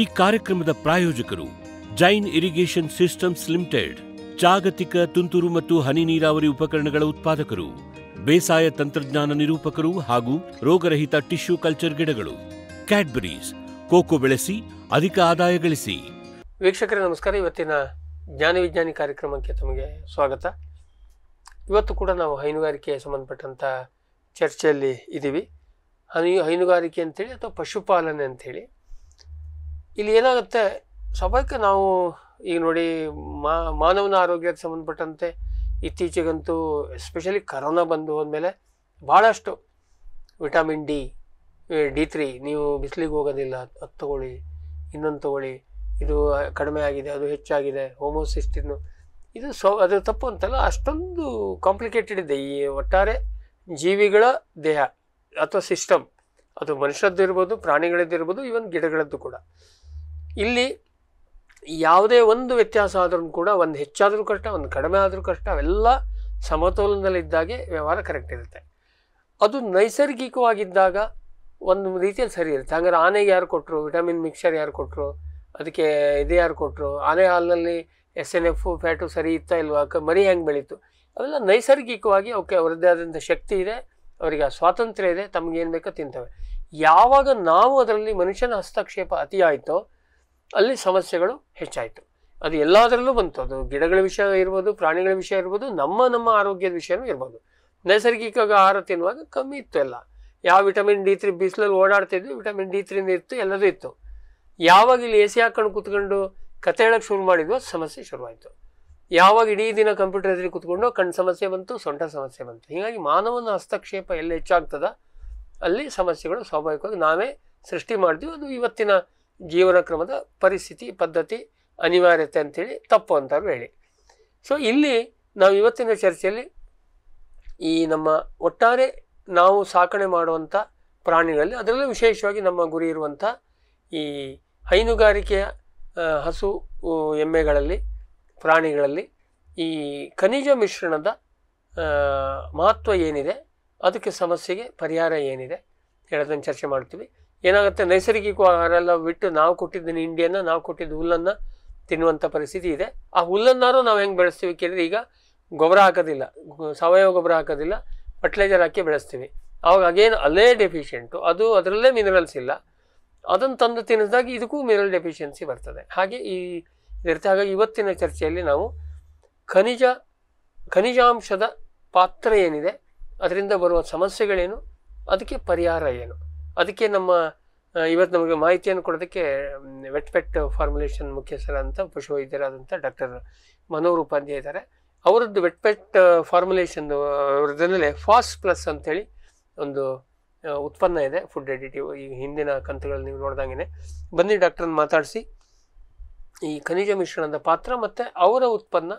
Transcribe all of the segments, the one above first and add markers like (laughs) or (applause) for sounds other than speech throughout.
ಈ ಕಾರ್ಯಕ್ರಮದ ಪ್ರಾಯೋಜಕರು ಜೈನ್ ಇರಿಗೇಷನ್ ಸಿಸ್ಟಮ್ಸ್ ಲಿಮಿಟೆಡ್ ಜಾಗತಿಕ ತುಂತುರು ಮತ್ತು ಹನಿ ನೀರಾವರಿ ಉಪಕರಣಗಳ ಉತ್ಪಾದಕರು ಬೇಸಾಯ ತಂತ್ರಜ್ಞಾನ ನಿರೂಪಕರು ಹಾಗೂ ರೋಗರಹಿತ ಟಿಶ್ಯೂ ಕಲ್ಚರ್ ಗಿಡಗಳು ಕ್ಯಾಡ್ಬರೀಸ್ ಕೋಕೋ ಬೆಳೆಸಿ ಅಧಿಕ ಆದಾಯ ಗಳಿಸಿ ವೀಕ್ಷಕರೇ ನಮಸ್ಕಾರ ಇವತ್ತಿನ ಜ್ಞಾನ ವಿಜ್ಞಾನಿ ಕಾರ್ಯಕ್ರಮಕ್ಕೆ ತಮಗೆ ಸ್ವಾಗತ ಇವತ್ತು ಕೂಡ ನಾವು ಹೈನುಗಾರಿಕೆಗೆ ಸಂಬಂಧಪಟ್ಟಂತ ಚರ್ಚೆಯಲ್ಲಿ ಇದ್ದೀವಿ ಹನಿ ಹೈನುಗಾರಿಕೆ ಅಂತೇಳಿ ಅಥವಾ ಪಶುಪಾಲನೆ ಅಂತೇಳಿ ಇಲ್ಲಿ ಏನಾಗುತ್ತೆ ಸ್ವಾಭಾವಿಕ ನಾವು ಈಗ ನೋಡಿ ಮಾ ಮಾನವನ ಆರೋಗ್ಯಕ್ಕೆ ಸಂಬಂಧಪಟ್ಟಂತೆ ಇತ್ತೀಚೆಗಂತೂ ಎಸ್ಪೆಷಲಿ ಕರೋನಾ ಬಂದು ಹೋದ್ಮೇಲೆ ಭಾಳಷ್ಟು ವಿಟಮಿನ್ ಡಿ ಡಿ ತ್ರೀ ನೀವು ಬಿಸಿಲಿಗೆ ಹೋಗೋದಿಲ್ಲ ಅದು ತೊಗೊಳ್ಳಿ ಇನ್ನೊಂದು ತೊಗೊಳ್ಳಿ ಇದು ಕಡಿಮೆ ಆಗಿದೆ ಅದು ಹೆಚ್ಚಾಗಿದೆ ಹೋಮೋಸಿಸ್ಟಿನ್ ಇದು ಸೊ ಅದು ತಪ್ಪು ಅಂತಲ್ಲ ಅಷ್ಟೊಂದು ಕಾಂಪ್ಲಿಕೇಟೆಡ್ ಇದೆ ಈ ಒಟ್ಟಾರೆ ಜೀವಿಗಳ ದೇಹ ಅಥವಾ ಸಿಸ್ಟಮ್ ಅದು ಮನುಷ್ಯರದ್ದು ಇರ್ಬೋದು ಪ್ರಾಣಿಗಳದ್ದು ಇರ್ಬೋದು ಈವನ್ ಗಿಡಗಳದ್ದು ಕೂಡ ಇಲ್ಲಿ ಯಾವುದೇ ಒಂದು ವ್ಯತ್ಯಾಸ ಆದರೂ ಕೂಡ ಒಂದು ಹೆಚ್ಚಾದರೂ ಕಷ್ಟ ಒಂದು ಕಡಿಮೆ ಆದರೂ ಕಷ್ಟ ಅವೆಲ್ಲ ಸಮತೋಲನದಲ್ಲಿದ್ದಾಗೆ ವ್ಯವಹಾರ ಕರೆಕ್ಟ್ ಇರುತ್ತೆ ಅದು ನೈಸರ್ಗಿಕವಾಗಿದ್ದಾಗ ಒಂದು ರೀತಿಯಲ್ಲಿ ಸರಿ ಇರುತ್ತೆ ಹಂಗಾರೆ ಆನೆಗೆ ಯಾರು ಕೊಟ್ಟರು ವಿಟಮಿನ್ ಮಿಕ್ಸರ್ ಯಾರು ಕೊಟ್ಟರು ಅದಕ್ಕೆ ಇದು ಯಾರು ಕೊಟ್ಟರು ಆನೆ ಹಾಲಿನಲ್ಲಿ ಎಸ್ ಎನ್ ಎಫು ಫ್ಯಾಟು ಸರಿ ಇತ್ತಾ ಇಲ್ವಾ ಮರಿ ಹೆಂಗೆ ಬೆಳೀತು ಅವೆಲ್ಲ ನೈಸರ್ಗಿಕವಾಗಿ ಅವಕ್ಕೆ ಅವರದ್ದೇ ಆದಂಥ ಶಕ್ತಿ ಇದೆ ಅವರಿಗೆ ಆ ಸ್ವಾತಂತ್ರ್ಯ ಇದೆ ತಮಗೇನು ಬೇಕೋ ತಿಂತವೆ ಯಾವಾಗ ನಾವು ಅದರಲ್ಲಿ ಮನುಷ್ಯನ ಹಸ್ತಕ್ಷೇಪ ಅತಿಯಾಯಿತೋ ಅಲ್ಲಿ ಸಮಸ್ಯೆಗಳು ಹೆಚ್ಚಾಯಿತು ಅದು ಎಲ್ಲದರಲ್ಲೂ ಬಂತು ಅದು ಗಿಡಗಳ ವಿಷಯ ಇರ್ಬೋದು ಪ್ರಾಣಿಗಳ ವಿಷಯ ಇರ್ಬೋದು ನಮ್ಮ ನಮ್ಮ ಆರೋಗ್ಯದ ವಿಷಯನೂ ಇರ್ಬೋದು ನೈಸರ್ಗಿಕವಾಗಿ ಆಹಾರ ತಿನ್ನುವಾಗ ಕಮ್ಮಿ ಇತ್ತು ಎಲ್ಲ ಯಾವ ವಿಟಮಿನ್ ಡಿ ತ್ರೀ ಬಿಸಿಲಲ್ಲಿ ಓಡಾಡ್ತಿದ್ವಿ ವಿಟಮಿನ್ ಡಿ ತ್ರೀನ ಇತ್ತು ಎಲ್ಲದೂ ಇತ್ತು ಯಾವಾಗ ಇಲ್ಲಿ ಎ ಸಿ ಹಾಕೊಂಡು ಕುತ್ಕೊಂಡು ಕತೆ ಹೇಳಕ್ಕೆ ಶುರು ಮಾಡಿದ್ವೋ ಸಮಸ್ಯೆ ಶುರುವಾಯಿತು ಯಾವಾಗ ಇಡೀ ದಿನ ಕಂಪ್ಯೂಟರ್ ಎದುರು ಕೂತ್ಕೊಂಡು ಕಣ್ಣು ಸಮಸ್ಯೆ ಬಂತು ಸೊಂಟ ಸಮಸ್ಯೆ ಬಂತು ಹೀಗಾಗಿ ಮಾನವನ ಹಸ್ತಕ್ಷೇಪ ಎಲ್ಲಿ ಹೆಚ್ಚಾಗ್ತದ ಅಲ್ಲಿ ಸಮಸ್ಯೆಗಳು ಸ್ವಾಭಾವಿಕವಾಗಿ ನಾವೇ ಸೃಷ್ಟಿ ಮಾಡ್ತೀವಿ ಅದು ಇವತ್ತಿನ ಜೀವನ ಕ್ರಮದ ಪರಿಸ್ಥಿತಿ ಪದ್ಧತಿ ಅನಿವಾರ್ಯತೆ ಅಂತೇಳಿ ತಪ್ಪು ಅಂತಾರು ಹೇಳಿ ಸೊ ಇಲ್ಲಿ ನಾವು ಇವತ್ತಿನ ಚರ್ಚೆಯಲ್ಲಿ ಈ ನಮ್ಮ ಒಟ್ಟಾರೆ ನಾವು ಸಾಕಣೆ ಮಾಡುವಂಥ ಪ್ರಾಣಿಗಳಲ್ಲಿ ಅದರಲ್ಲೂ ವಿಶೇಷವಾಗಿ ನಮ್ಮ ಗುರಿ ಇರುವಂಥ ಈ ಹೈನುಗಾರಿಕೆಯ ಹಸು ಎಮ್ಮೆಗಳಲ್ಲಿ ಪ್ರಾಣಿಗಳಲ್ಲಿ ಈ ಖನಿಜ ಮಿಶ್ರಣದ ಮಹತ್ವ ಏನಿದೆ ಅದಕ್ಕೆ ಸಮಸ್ಯೆಗೆ ಪರಿಹಾರ ಏನಿದೆ ಹೇಳೋದನ್ನು ಚರ್ಚೆ ಮಾಡ್ತೀವಿ ಏನಾಗುತ್ತೆ ನೈಸರ್ಗಿಕ ಆಹಾರ ಎಲ್ಲ ಬಿಟ್ಟು ನಾವು ಕೊಟ್ಟಿದ್ದ ಇಂಡಿಯನ್ನ ನಾವು ಕೊಟ್ಟಿದ್ದ ಹುಲ್ಲನ್ನು ತಿನ್ನುವಂಥ ಪರಿಸ್ಥಿತಿ ಇದೆ ಆ ಹುಲ್ಲನ್ನಾರು ನಾವು ಹೆಂಗೆ ಬೆಳೆಸ್ತೀವಿ ಕೇಳಿದ್ರೆ ಈಗ ಗೊಬ್ಬರ ಹಾಕೋದಿಲ್ಲ ಸಾವಯವ ಗೊಬ್ಬರ ಹಾಕೋದಿಲ್ಲ ಫರ್ಟಿಲೈಸರ್ ಹಾಕಿ ಬೆಳೆಸ್ತೀವಿ ಅವಾಗ ಅಗೇನ್ ಅಲ್ಲೇ ಡೆಫಿಷಿಯೆಂಟು ಅದು ಅದರಲ್ಲೇ ಮಿನರಲ್ಸ್ ಇಲ್ಲ ಅದನ್ನು ತಂದು ತಿನ್ನಿಸಿದಾಗ ಇದಕ್ಕೂ ಮಿನರಲ್ ಡೆಫಿಷಿಯನ್ಸಿ ಬರ್ತದೆ ಹಾಗೆ ಈ ಇದರ್ಥ ಇವತ್ತಿನ ಚರ್ಚೆಯಲ್ಲಿ ನಾವು ಖನಿಜ ಖನಿಜಾಂಶದ ಪಾತ್ರ ಏನಿದೆ ಅದರಿಂದ ಬರುವ ಸಮಸ್ಯೆಗಳೇನು ಅದಕ್ಕೆ ಪರಿಹಾರ ಏನು ಅದಕ್ಕೆ ನಮ್ಮ ಇವತ್ತು ನಮಗೆ ಮಾಹಿತಿಯನ್ನು ಕೊಡೋದಕ್ಕೆ ವೆಟ್ ಪೆಟ್ ಫಾರ್ಮುಲೇಷನ್ ಮುಖ್ಯಸ್ಥರ ಅಂತ ಪಶುವೈದ್ಯರಾದಂಥ ಡಾಕ್ಟರ್ ಮನೋಹರ್ ಉಪಾಧ್ಯಾಯ ಇದ್ದಾರೆ ಅವರದ್ದು ವೆಟ್ ಪೆಟ್ ಫಾರ್ಮುಲೇಷನ್ ಅವರದ್ರಲ್ಲೇ ಫಾಸ್ ಪ್ಲಸ್ ಅಂತೇಳಿ ಒಂದು ಉತ್ಪನ್ನ ಇದೆ ಫುಡ್ ಎಡಿಟಿವ್ ಈ ಹಿಂದಿನ ಕಂತುಗಳಲ್ಲಿ ನೀವು ನೋಡ್ದಂಗೆ ಬನ್ನಿ ಡಾಕ್ಟ್ರನ್ನ ಮಾತಾಡಿಸಿ ಈ ಖನಿಜ ಮಿಶ್ರಣದ ಪಾತ್ರ ಮತ್ತು ಅವರ ಉತ್ಪನ್ನ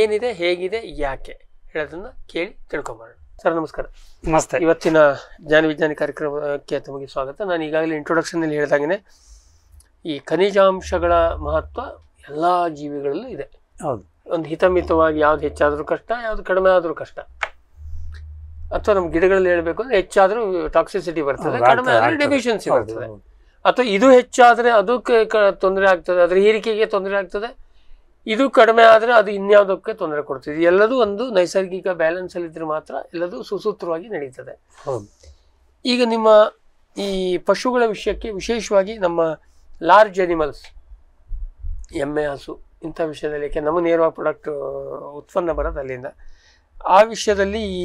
ಏನಿದೆ ಹೇಗಿದೆ ಯಾಕೆ ಹೇಳೋದನ್ನು ಕೇಳಿ ತಿಳ್ಕೊಂಬೋಣ ಸರ್ ನಮಸ್ಕಾರ ನಮಸ್ತೆ ಇವತ್ತಿನ ಜ್ಞಾನ ವಿಜ್ಞಾನ ಕಾರ್ಯಕ್ರಮಕ್ಕೆ ತಮಗೆ ಸ್ವಾಗತ ನಾನು ಈಗಾಗಲೇ ಇಂಟ್ರೊಡಕ್ಷನಲ್ಲಿ ಹೇಳಿದಾಗೆ ಈ ಖನಿಜಾಂಶಗಳ ಮಹತ್ವ ಎಲ್ಲ ಜೀವಿಗಳಲ್ಲೂ ಇದೆ ಹೌದು ಒಂದು ಹಿತಮಿತವಾಗಿ ಯಾವ್ದು ಹೆಚ್ಚಾದರೂ ಕಷ್ಟ ಯಾವ್ದು ಕಡಿಮೆ ಆದರೂ ಕಷ್ಟ ಅಥವಾ ನಮ್ಮ ಗಿಡಗಳಲ್ಲಿ ಹೇಳಬೇಕು ಅಂದ್ರೆ ಹೆಚ್ಚಾದರೂ ಟಾಕ್ಸಿಸಿಟಿ ಬರ್ತದೆ ಕಡಿಮೆ ಆದರೆ ಡೆಫಿಷಿಯನ್ಸಿ ಬರ್ತದೆ ಅಥವಾ ಇದು ಹೆಚ್ಚಾದರೆ ಅದಕ್ಕೆ ತೊಂದರೆ ಆಗ್ತದೆ ಅದ್ರ ಹೀರಿಕೆಗೆ ತೊಂದರೆ ಆಗ್ತದೆ ಇದು ಕಡಿಮೆ ಆದರೆ ಅದು ಇನ್ಯಾವುದಕ್ಕೆ ತೊಂದರೆ ಕೊಡ್ತಿದೆ ಎಲ್ಲದೂ ಒಂದು ನೈಸರ್ಗಿಕ ಬ್ಯಾಲೆನ್ಸ್ ಅಲ್ಲಿದ್ರೆ ಮಾತ್ರ ಎಲ್ಲದೂ ಸುಸೂತ್ರವಾಗಿ ನಡೀತದೆ ಈಗ ನಿಮ್ಮ ಈ ಪಶುಗಳ ವಿಷಯಕ್ಕೆ ವಿಶೇಷವಾಗಿ ನಮ್ಮ ಲಾರ್ಜ್ ಅನಿಮಲ್ಸ್ ಎಮ್ಮೆ ಹಸು ಇಂಥ ವಿಷಯದಲ್ಲಿ ಯಾಕೆ ನಮ್ಮ ನೇರವಾಗಿ ಪ್ರಾಡಕ್ಟ್ ಉತ್ಪನ್ನ ಬರೋದು ಅಲ್ಲಿಂದ ಆ ವಿಷಯದಲ್ಲಿ ಈ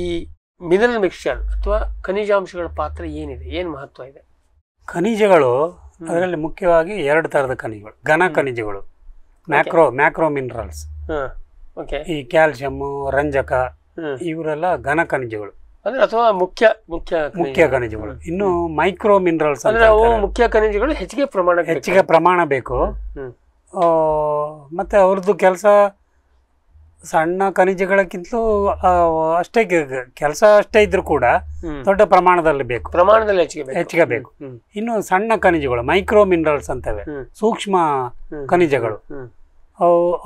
ಮಿನರಲ್ ಮಿಕ್ಸ್ಚರ್ ಅಥವಾ ಖನಿಜಾಂಶಗಳ ಪಾತ್ರ ಏನಿದೆ ಏನು ಮಹತ್ವ ಇದೆ ಖನಿಜಗಳು ಅದರಲ್ಲಿ ಮುಖ್ಯವಾಗಿ ಎರಡು ಥರದ ಖನಿಜಗಳು ಘನ ಖನಿಜಗಳು ಮ್ಯಾಕ್ರೋ ಮ್ಯಾಕ್ರೋ ಮಿನರಲ್ಸ್ ಓಕೆ ಈ ಕ್ಯಾಲ್ಸಿಯಮ್ಮು ರಂಜಕ ಇವರೆಲ್ಲ ಘನ ಖನಿಜಗಳು ಅಂದ್ರೆ ಅಥವಾ ಮುಖ್ಯ ಮುಖ್ಯ ಮುಖ್ಯ ಖನಿಜಗಳು ಇನ್ನು ಮೈಕ್ರೋ ಮಿನರಲ್ಸ್ ಅಂದ್ರೆ ಅವು ಮುಖ್ಯ ಖನಿಜಗಳು ಹೆಚ್ಚಿಗೆ ಪ್ರಮಾಣ ಹೆಚ್ಚಿಗೆ ಪ್ರಮಾಣ ಬೇಕು ಮತ್ತೆ ಅವ್ರದ್ದು ಕೆಲಸ ಸಣ್ಣ ಖನಿಜಗಳಕ್ಕಿಂತಲೂ ಅಷ್ಟೇ ಕೆಲಸ ಅಷ್ಟೇ ಇದ್ರೂ ಕೂಡ ದೊಡ್ಡ ಪ್ರಮಾಣದಲ್ಲಿ ಬೇಕು ಪ್ರಮಾಣದಲ್ಲಿ ಹೆಚ್ಚಿಗೆ ಹೆಚ್ಚಿಗೆ ಬೇಕು ಇನ್ನು ಸಣ್ಣ ಖನಿಜಗಳು ಮೈಕ್ರೋ ಮಿನರಲ್ಸ್ ಅಂತವೆ ಸೂಕ್ಷ್ಮ ಖನಿಜಗಳು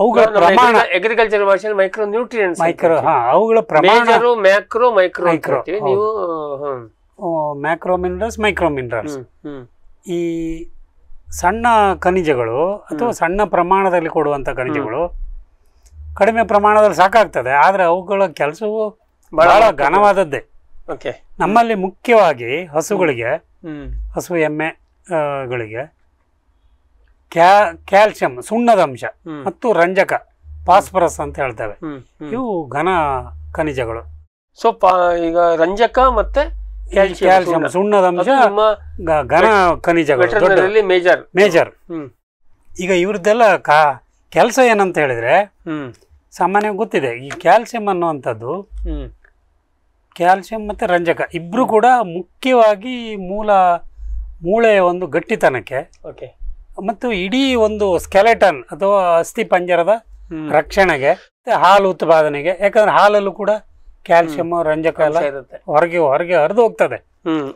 ಅವುಗಳ ಪ್ರಮಾಣ ಅಗ್ರಿಕಲ್ಚರ್ ಭಾಷೆಯಲ್ಲಿ ಮೈಕ್ರೋ ನ್ಯೂಟ್ರಿಯೆಂಟ್ಸ್ ಮೈಕ್ರೋ ಹಾ ಅವುಗಳ ಪ್ರಮಾಣ ಮ್ಯಾಕ್ರೋ ಮೈಕ್ರೋ ಮೈಕ್ರೋ ನೀವು ಮ್ಯಾಕ್ರೋ ಮಿನರಲ್ಸ್ ಮೈಕ್ರೋ ಮಿನರಲ್ಸ್ ಈ ಸಣ್ಣ ಖನಿಜಗಳು ಅಥವಾ ಸಣ್ಣ ಪ್ರಮಾಣದಲ್ಲಿ ಕೊಡುವಂತ ಖನಿಜಗಳು ಕಡಿಮೆ ಪ್ರಮಾಣದಲ್ಲಿ ಸಾಕಾಗ್ತದೆ ಆದರೆ ಅವುಗಳ ಕೆಲಸವು ಬಹಳ ಘನವಾದದ್ದೇ ಓಕೆ ನಮ್ಮಲ್ಲಿ ಮುಖ್ಯವಾಗಿ ಹಸುಗಳಿಗೆ ಹಸು ಎಮ್ಮೆ ಗಳಿಗೆ ಕ್ಯಾ ಕ್ಯಾಲ್ಸಿಯಂ ಸುಣ್ಣದ ಅಂಶ ಮತ್ತು ರಂಜಕ ಫಾಸ್ಫರಸ್ ಅಂತ ಹೇಳ್ತೇವೆ ಇವು ಘನ ಖನಿಜಗಳು ಸೊ ಈಗ ರಂಜಕ ಮತ್ತೆ ಕ್ಯಾಲ್ಸಿಯಂ ಸುಣ್ಣದ ಅಂಶ ಘನ ಖನಿಜಗಳು ಮೇಜರ್ ಮೇಜರ್ ಈಗ ಇವ್ರದ್ದೆಲ್ಲ ಕಾ ಕೆಲಸ ಏನಂತ ಹೇಳಿದ್ರೆ ಸಾಮಾನ್ಯವಾಗಿ ಗೊತ್ತಿದೆ ಈ ಕ್ಯಾಲ್ಸಿಯಂ ಅನ್ನುವಂಥದ್ದು ಕ್ಯಾಲ್ಸಿಯಂ ಮತ್ತು ರಂಜಕ ಇಬ್ಬರು ಕೂಡ ಮುಖ್ಯವಾಗಿ ಮೂಲ ಮೂಳೆಯ ಒಂದು ಗಟ್ಟಿತನಕ್ಕೆ ಓಕೆ ಮತ್ತು ಇಡೀ ಒಂದು ಸ್ಕೆಲೆಟನ್ ಅಥವಾ ಅಸ್ಥಿ ಪಂಜರದ ರಕ್ಷಣೆಗೆ ಹಾಲು ಉತ್ಪಾದನೆಗೆ ಯಾಕಂದ್ರೆ ಹಾಲಲ್ಲೂ ಕೂಡ ಕ್ಯಾಲ್ಸಿಯಂ ರಂಜಕ ಎಲ್ಲ ಹೊರಗೆ ಹೊರಗೆ ಹರಿದು ಹೋಗ್ತದೆ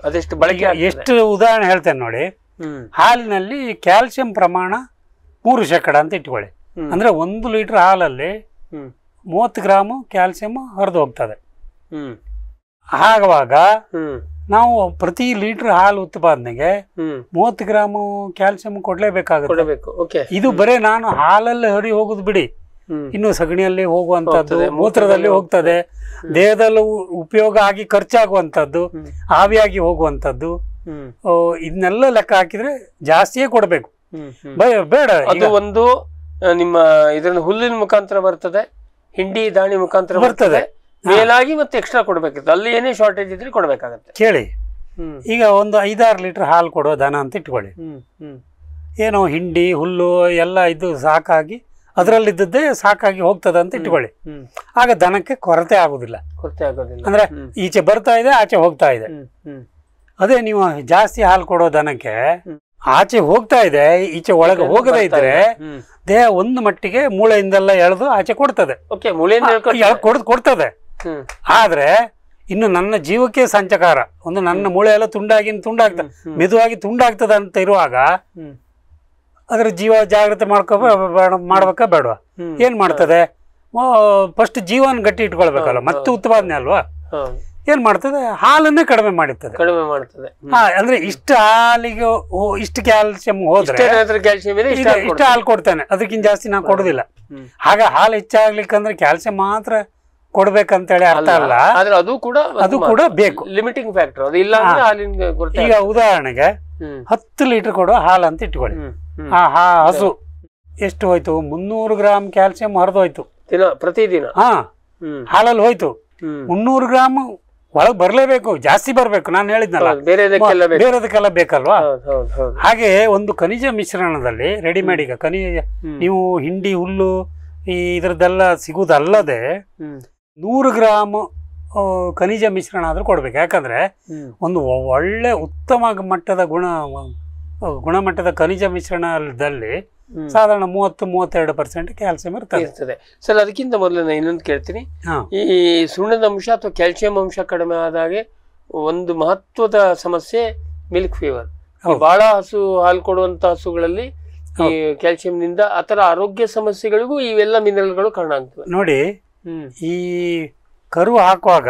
ಅದೆಷ್ಟು ಬಳಕೆ ಎಷ್ಟು ಉದಾಹರಣೆ ಹೇಳ್ತೇನೆ ನೋಡಿ ಹಾಲಿನಲ್ಲಿ ಕ್ಯಾಲ್ಸಿಯಂ ಪ್ರಮಾಣ ಮೂರು ಶೇಕಡ ಅಂತ ಇಟ್ಕೊಳ್ಳಿ ಅಂದ್ರೆ ಒಂದು ಲೀಟರ್ ಹಾಲಲ್ಲಿ ಮೂವತ್ತು ಗ್ರಾಮು ಕ್ಯಾಲ್ಸಿಯಂ ಹರಿದು ಹೋಗ್ತದೆ ಹಾಗವಾಗ ನಾವು ಪ್ರತಿ ಲೀಟರ್ ಹಾಲು ಉತ್ಪಾದನೆಗೆ ಮೂವತ್ತು ಗ್ರಾಮು ಕ್ಯಾಲ್ಸಿಯಂ ಕೊಡ್ಲೇಬೇಕಾಗುತ್ತೆ ಇದು ಬರೇ ನಾನು ಹಾಲಲ್ಲಿ ಹರಿ ಹೋಗುದು ಬಿಡಿ ಇನ್ನು ಸಗಣಿಯಲ್ಲಿ ಹೋಗುವಂತದ್ದು ಮೂತ್ರದಲ್ಲಿ ಹೋಗ್ತದೆ ದೇಹದಲ್ಲಿ ಉಪಯೋಗ ಆಗಿ ಖರ್ಚಾಗುವಂತದ್ದು ಆವಿಯಾಗಿ ಹೋಗುವಂತದ್ದು ಇದನ್ನೆಲ್ಲ ಲೆಕ್ಕ ಹಾಕಿದ್ರೆ ಜಾಸ್ತಿಯೇ ಕೊಡಬೇಕು ಬೇಡ ಅದು ಒಂದು ನಿಮ್ಮ ಇದರಲ್ಲಿ ಹುಲ್ಲಿನ ಮುಖಾಂತರ ಬರ್ತದೆ ಹಿಂಡಿ ದಾಣಿ ಮುಖಾಂತರ ಬರ್ತದೆ ಮೇಲಾಗಿ ಮತ್ತೆ ಎಕ್ಸ್ಟ್ರಾ ಕೊಡಬೇಕಿತ್ತು ಅಲ್ಲಿ ಏನೇ ಶಾರ್ಟೇಜ್ ಇದ್ರೆ ಕೊಡಬೇಕಾಗತ್ತೆ ಕೇಳಿ ಈಗ ಒಂದು ಐದಾರು ಲೀಟರ್ ಹಾಲು ಕೊಡೋ ದನ ಅಂತ ಇಟ್ಕೊಳ್ಳಿ ಏನೋ ಹಿಂಡಿ ಹುಲ್ಲು ಎಲ್ಲ ಇದ್ದು ಸಾಕಾಗಿ ಅದರಲ್ಲಿದ್ದದ್ದೇ ಸಾಕಾಗಿ ಹೋಗ್ತದೆ ಅಂತ ಇಟ್ಕೊಳ್ಳಿ ಆಗ ದನಕ್ಕೆ ಕೊರತೆ ಆಗುದಿಲ್ಲ ಕೊರತೆ ಆಗೋದಿಲ್ಲ ಅಂದ್ರೆ ಈಚೆ ಬರ್ತಾ ಇದೆ ಆಚೆ ಹೋಗ್ತಾ ಇದೆ ಅದೇ ನೀವು ಜಾಸ್ತಿ ಹಾಲು ಕೊಡೋ ದನಕ್ಕೆ ಆಚೆ ಹೋಗ್ತಾ ಇದೆ ಈಚೆ ಒಳಗೆ ಹೋಗದೇ ಇದ್ರೆ ದೇಹ ಒಂದು ಮಟ್ಟಿಗೆ ಮೂಳೆಯಿಂದೆಲ್ಲ ಎಳೆದು ಆಚೆ ಕೊಡ್ತದೆ ಕೊಡ್ದು ಕೊಡ್ತದೆ ಆದ್ರೆ ಇನ್ನು ನನ್ನ ಜೀವಕ್ಕೆ ಸಂಚಕಾರ ಒಂದು ನನ್ನ ಮೂಳೆ ಎಲ್ಲ ತುಂಡಾಗಿ ತುಂಡಾಗ್ತದೆ ಮೆದುವಾಗಿ ತುಂಡಾಗ್ತದೆ ಅಂತ ಇರುವಾಗ ಅದ್ರ ಜೀವ ಜಾಗ್ರತೆ ಮಾಡ್ಕೋ ಮಾಡ್ಬೇಕ ಬೇಡವಾ ಏನ್ ಮಾಡ್ತದೆ ಫಸ್ಟ್ ಜೀವನ ಗಟ್ಟಿ ಇಟ್ಕೊಳ್ಬೇಕಲ್ಲ ಮತ್ತೆ ಉತ್ಪಾದನೆ ಅಲ್ವಾ ಏನ್ ಮಾಡ್ತದೆ ಹಾಲನ್ನೇ ಕಡಿಮೆ ಮಾಡುತ್ತದೆ ಕಡಿಮೆ ಮಾಡ್ತದೆ ಹಾ ಅಂದ್ರೆ ಇಷ್ಟ ಹಾಲಿಗೆ ಇಷ್ಟು ಕ್ಯಾಲ್ಸಿಯಂ ಹೋದ್ರೆ ಇಷ್ಟ ಹಾಲು ಕೊಡ್ತೇನೆ ಅದಕ್ಕಿಂತ ಜಾಸ್ತಿ ನಾ ಕೊಡುದಿಲ್ಲ ಹಾಗೆ ಹಾಲು ಹೆಚ್ಚಾಗ್ಲಿಕ್ಕಂದ್ರೆ ಕ್ಯಾಲ್ಸಿಯಂ ಮಾತ್ರ ಕೊಡ್ಬೇಕಂತೇಳಿ ಅರ್ಥ ಅಲ್ಲ ಅದು ಕೂಡ ಅದು ಕೂಡ ಬೇಕು ಲಿಮಿಟಿಂಗ್ ಫ್ಯಾಕ್ಟರ್ ಇಲ್ಲ ಈಗ ಉದಾಹರಣೆಗೆ ಹತ್ತು ಲೀಟರ್ ಕೊಡೋ ಹಾಲು ಅಂತ ಇಟ್ಕೊಳ್ಳಿ ಆ ಹಸು ಎಷ್ಟು ಹೋಯ್ತು ಮುನ್ನೂರು ಗ್ರಾಮ್ ಕ್ಯಾಲ್ಸಿಯಂ ಹರಿದೋಯ್ತು ಪ್ರತಿದಿನ ಹಾ ಹಾಲಲ್ಲಿ ಹೋಯ್ತು ಮುನ್ನೂರು ಗ್ರಾಮ್ ಒಳಗ್ ಬರಲೇಬೇಕು ಜಾಸ್ತಿ ಬರಬೇಕು ನಾನು ಹೇಳಿದ್ನಲ್ಲ ಬೇರೆದಕ್ಕೆಲ್ಲ ಬೇಕಲ್ವಾ ಹಾಗೆ ಒಂದು ಖನಿಜ ಮಿಶ್ರಣದಲ್ಲಿ ರೆಡಿಮೇಡ್ ಈಗ ಖನಿಜ ನೀವು ಹಿಂಡಿ ಹುಲ್ಲು ಈ ಇದ್ರದ್ದೆಲ್ಲ ಸಿಗುದಲ್ಲದೆ ನೂರು ಗ್ರಾಮ್ ಖನಿಜ ಮಿಶ್ರಣ ಆದ್ರೂ ಕೊಡ್ಬೇಕು ಯಾಕಂದ್ರೆ ಒಂದು ಒಳ್ಳೆ ಉತ್ತಮ ಮಟ್ಟದ ಗುಣ ಗುಣಮಟ್ಟದ ಖನಿಜ ಮಿಶ್ರಣದಲ್ಲಿ ಸಾಧಾರಣ ಮೂವತ್ತು ಮೂವತ್ತೆರಡು ಪರ್ಸೆಂಟ್ ಕ್ಯಾಲ್ಸಿಯಂ ಇರ್ತದೆ ಇರ್ತದೆ ಸರ್ ಅದಕ್ಕಿಂತ ಮೊದಲು ನಾನು ಇನ್ನೊಂದು ಕೇಳ್ತೀನಿ ಈ ಸುಣ್ಣದ ಅಂಶ ಅಥವಾ ಕ್ಯಾಲ್ಸಿಯಂ ಅಂಶ ಕಡಿಮೆ ಆದಾಗ ಒಂದು ಮಹತ್ವದ ಸಮಸ್ಯೆ ಮಿಲ್ಕ್ ಫೀವರ್ ಬಹಳ ಹಸು ಹಾಲು ಕೊಡುವಂತ ಹಸುಗಳಲ್ಲಿ ಕ್ಯಾಲ್ಸಿಯಂನಿಂದ ಆತರ ಆರೋಗ್ಯ ಸಮಸ್ಯೆಗಳಿಗೂ ಇವೆಲ್ಲ ಮಿನರಲ್ಗಳು ಕಾರಣ ಆಗ್ತವೆ ನೋಡಿ ಈ ಕರು ಹಾಕುವಾಗ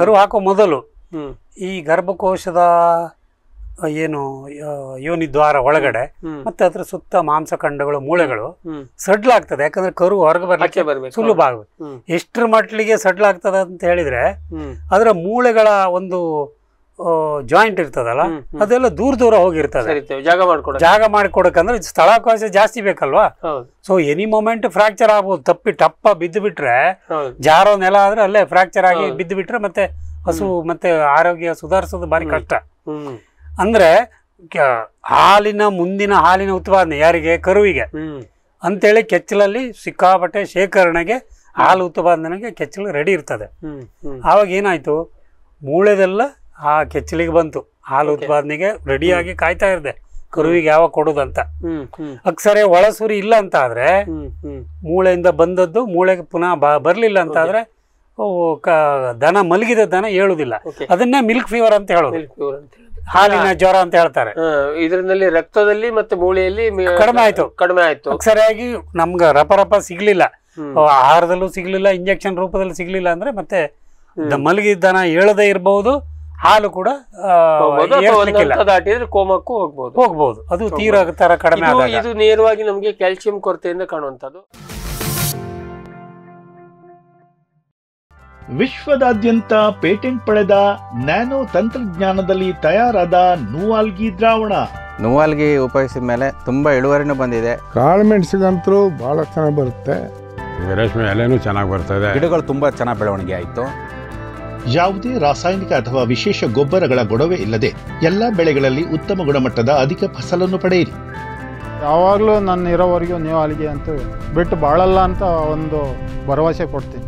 ಕರು ಹಾಕೋ ಮೊದಲು ಈ ಗರ್ಭಕೋಶದ ಏನು ಯೋನಿ ದ್ವಾರ ಒಳಗಡೆ ಮತ್ತೆ ಅದ್ರ ಸುತ್ತ ಮಾಂಸಖಂಡಗಳು ಮೂಳೆಗಳು ಸಡ್ಲಾಗ್ತದೆ ಯಾಕಂದ್ರೆ ಕರು ಹೊರಗೆ ಬರ್ಲಿಕ್ಕೆ ಸುಲಭ ಆಗ್ಬೇಕು ಎಷ್ಟರ ಮಟ್ಟಿಗೆ ಸಡ್ಲಾಗ್ತದೆ ಅಂತ ಹೇಳಿದ್ರೆ ಅದರ ಮೂಳೆಗಳ ಒಂದು ಜಾಯಿಂಟ್ ಇರ್ತದಲ್ಲ ಅದೆಲ್ಲ ದೂರ ದೂರ ಹೋಗಿರ್ತದೆ ಜಾಗ ಮಾಡ್ಕೊಡ ಮಾಡಿಕೊಡಕಂದ್ರೆ ಸ್ಥಳಾವಕಾಶ ಜಾಸ್ತಿ ಬೇಕಲ್ವಾ ಸೊ ಎನಿ ಮೊಮೆಂಟ್ ಫ್ರಾಕ್ಚರ್ ಆಗ್ಬೋದು ತಪ್ಪಿ ಟಪ್ಪ ಬಿದ್ದು ಬಿಟ್ರೆ ಜಾರೋ ನೆಲ ಆದ್ರೆ ಅಲ್ಲೇ ಫ್ರಾಕ್ಚರ್ ಆಗಿ ಬಿದ್ದು ಬಿಟ್ರೆ ಮತ್ತೆ ಹಸು ಮತ್ತೆ ಆರೋಗ್ಯ ಸುಧಾರಿಸೋದು ಬಾರಿ ಕಷ್ಟ ಅಂದರೆ ಹಾಲಿನ ಮುಂದಿನ ಹಾಲಿನ ಉತ್ಪಾದನೆ ಯಾರಿಗೆ ಕರುವಿಗೆ ಅಂತೇಳಿ ಕೆಚ್ಚಲಲ್ಲಿ ಸಿಕ್ಕಾಪಟ್ಟೆ ಶೇಖರಣೆಗೆ ಹಾಲು ಉತ್ಪಾದನೆಗೆ ಕೆಚ್ಚಲು ರೆಡಿ ಇರ್ತದೆ ಆವಾಗ ಏನಾಯ್ತು ಮೂಳೆದೆಲ್ಲ ಆ ಕೆಚ್ಚಲಿಗೆ ಬಂತು ಹಾಲು ಉತ್ಪಾದನೆಗೆ ರೆಡಿಯಾಗಿ ಕಾಯ್ತಾ ಇರದೆ ಕರುವಿಗೆ ಯಾವಾಗ ಕೊಡೋದಂತ ಅಕ್ಸರೆ ಒಳಸುರಿ ಇಲ್ಲ ಅಂತ ಆದ್ರೆ ಮೂಳೆಯಿಂದ ಬಂದದ್ದು ಮೂಳೆಗೆ ಪುನಃ ಬರ್ಲಿಲ್ಲ ಅಂತ ಆದ್ರೆ ದನ ಮಲಗಿದ ದನ ಹೇಳುದಿಲ್ಲ ಅದನ್ನೇ ಮಿಲ್ಕ್ ಫೀವರ್ ಅಂತ ಹೇಳೋದು ಹಾಲಿನ ಜ್ವರ ಅಂತ ಹೇಳ್ತಾರೆ ಇದರಲ್ಲಿ ರಕ್ತದಲ್ಲಿ ಮತ್ತೆ ಮೂಳೆಯಲ್ಲಿ ಕಡಿಮೆ ಆಯ್ತು ಕಡಿಮೆ ಆಯ್ತು ಸರಿಯಾಗಿ ನಮ್ಗೆ ರಪ ರಪ ಸಿಗ್ಲಿಲ್ಲ ಆಹಾರದಲ್ಲೂ ಸಿಗ್ಲಿಲ್ಲ ಇಂಜೆಕ್ಷನ್ ರೂಪದಲ್ಲಿ ಸಿಗ್ಲಿಲ್ಲ ಅಂದ್ರೆ ಮತ್ತೆ ಮಲಗಿದ್ದಾನ ಹೇಳದೇ ಇರಬಹುದು ಹಾಲು ಕೂಡ ದಾಟಿದ್ರೆ ಕೋಮಕ್ಕೂ ಹೋಗ್ಬಹುದು ಹೋಗ್ಬಹುದು ಅದು ತೀರ ತರ ಕಡಿಮೆ ಇದು ನೇರವಾಗಿ ನಮಗೆ ಕ್ಯಾಲ್ಸಿಯಂ ಕೊರತೆಯಿಂದ ಕಾಣುವಂತದ್ದು ವಿಶ್ವದಾದ್ಯಂತ ಪೇಟೆಂಟ್ ಪಡೆದ ನ್ಯಾನೋ ತಂತ್ರಜ್ಞಾನದಲ್ಲಿ ತಯಾರಾದ ನೂವಾಲ್ಗಿ ದ್ರಾವಣ ನೂವಾಲ್ಗಿ ಉಪಯೋಗಿಸಿದ ಮೇಲೆ ತುಂಬಾ ಇಳುವರಿನ ಬಂದಿದೆ ಕಾಳುಮೆಣಸಿಗಂತರೂ ಬಹಳ ಚೆನ್ನಾಗಿ ಬರುತ್ತೆ ರೇಷ್ಮೆ ಎಲೆನು ಚೆನ್ನಾಗಿ ಬರ್ತದೆ ಗಿಡಗಳು ತುಂಬಾ ಚೆನ್ನಾಗಿ ಬೆಳವಣಿಗೆ ಆಯಿತು ಯಾವುದೇ ರಾಸಾಯನಿಕ ಅಥವಾ ವಿಶೇಷ ಗೊಬ್ಬರಗಳ ಗೊಡವೆ ಇಲ್ಲದೆ ಎಲ್ಲ ಬೆಳೆಗಳಲ್ಲಿ ಉತ್ತಮ ಗುಣಮಟ್ಟದ ಅಧಿಕ ಫಸಲನ್ನು ಪಡೆಯಿರಿ ಯಾವಾಗಲೂ ನನ್ನ ಇರೋವರೆಗೂ ನೀವು ಅಲ್ಲಿಗೆ ಅಂತ ಬಿಟ್ಟು ಬಾಳಲ್ಲ ಅಂತ ಒಂದು ಭರವಸೆ ಕೊಡ್ತೀನಿ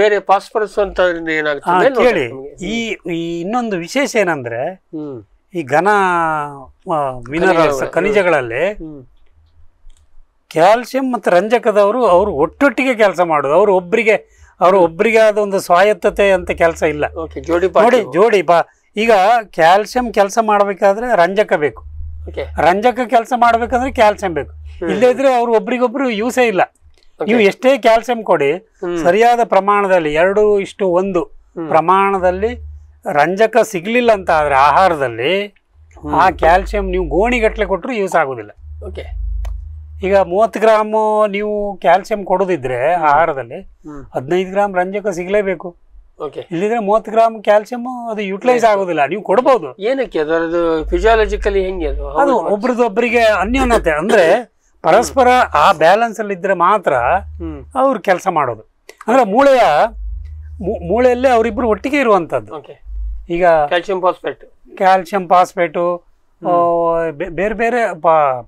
ಬೇರೆ ಫಾಸ್ಫರಸ್ ಅಂತ ಈ ಇನ್ನೊಂದು ವಿಶೇಷ ಏನಂದ್ರೆ ಈ ಘನ ಮಿನರಲ್ಸ್ ಖನಿಜಗಳಲ್ಲಿ ಕ್ಯಾಲ್ಸಿಯಂ ಮತ್ತು ರಂಜಕದವರು ಅವರು ಒಟ್ಟೊಟ್ಟಿಗೆ ಕೆಲಸ ಮಾಡೋದು ಅವರು ಒಬ್ಬರಿಗೆ ಅವರು ಒಬ್ಬರಿಗೆ ಆದ ಒಂದು ಸ್ವಾಯತ್ತತೆ ಅಂತ ಕೆಲಸ ಇಲ್ಲ ಜೋಡಿ ನೋಡಿ ಜೋಡಿ ಬಾ ಈಗ ಕ್ಯಾಲ್ಸಿಯಂ ಕೆಲಸ ಮಾಡಬೇಕಾದ್ರೆ ರಂಜಕ ಬೇಕು ರಂಜಕ ಕೆಲಸ ಮಾಡಬೇಕಂದ್ರೆ ಕ್ಯಾಲ್ಸಿಯಂ ಬೇಕು ಇಲ್ಲದಿದ್ರೆ ಅವ್ರು ಒಬ್ರಿಗೊಬ್ರು ಯೂಸೇ ಇಲ್ಲ ನೀವು ಎಷ್ಟೇ ಕ್ಯಾಲ್ಸಿಯಂ ಕೊಡಿ ಸರಿಯಾದ ಪ್ರಮಾಣದಲ್ಲಿ ಎರಡು ಇಷ್ಟು ಒಂದು ಪ್ರಮಾಣದಲ್ಲಿ ರಂಜಕ ಸಿಗ್ಲಿಲ್ಲ ಅಂತ ಆದ್ರೆ ಆಹಾರದಲ್ಲಿ ಆ ಕ್ಯಾಲ್ಸಿಯಂ ನೀವು ಗೋಣಿಗಟ್ಟಲೆ ಕೊಟ್ಟರು ಯೂಸ್ ಆಗೋದಿಲ್ಲ ಓಕೆ ಈಗ ಮೂವತ್ತು ಗ್ರಾಮು ನೀವು ಕ್ಯಾಲ್ಸಿಯಂ ಕೊಡೋದಿದ್ರೆ ಆಹಾರದಲ್ಲಿ ಹದಿನೈದು ಗ್ರಾಮ್ ರಂಜಕ ಸಿಗ್ಲೇಬೇಕು ಇಲ್ಲಿದ್ರೆ ಮೂವತ್ತು ಗ್ರಾಮ್ ಕ್ಯಾಲ್ಸಿಯಂ ಅದು ಯುಟಿಲೈಸ್ ಆಗೋದಿಲ್ಲ ನೀವು ಕೊಡಬಹುದು ಏನಕ್ಕೆ ಅದು ಫಿಸಿಯಾಲಜಿಕಲಿ ಹೆಂಗೆ ಅದು ಒಬ್ರದೊಬ್ಬರಿಗೆ ಅನ್ಯೋನ್ಯತೆ ಅಂದ್ರೆ (laughs) ಪರಸ್ಪರ ಆ ಬ್ಯಾಲೆನ್ಸ್ ಅಲ್ಲಿ ಇದ್ರೆ ಮಾತ್ರ ಅವ್ರು ಕೆಲಸ ಮಾಡೋದು ಅಂದ್ರೆ ಮೂಳೆಯ ಮೂಳೆಯಲ್ಲೇ ಅವರಿಬ್ರು ಒಟ್ಟಿಗೆ ಇರುವಂತದ್ದು ಈಗ ಕ್ಯಾಲ್ಸಿಯಂ ಫಾಸ್ಫೇಟ್ ಕ್ಯಾಲ್ಸಿಯಂ ಫಾಸ್ಫೇಟು ಬೇರೆ ಬೇರೆ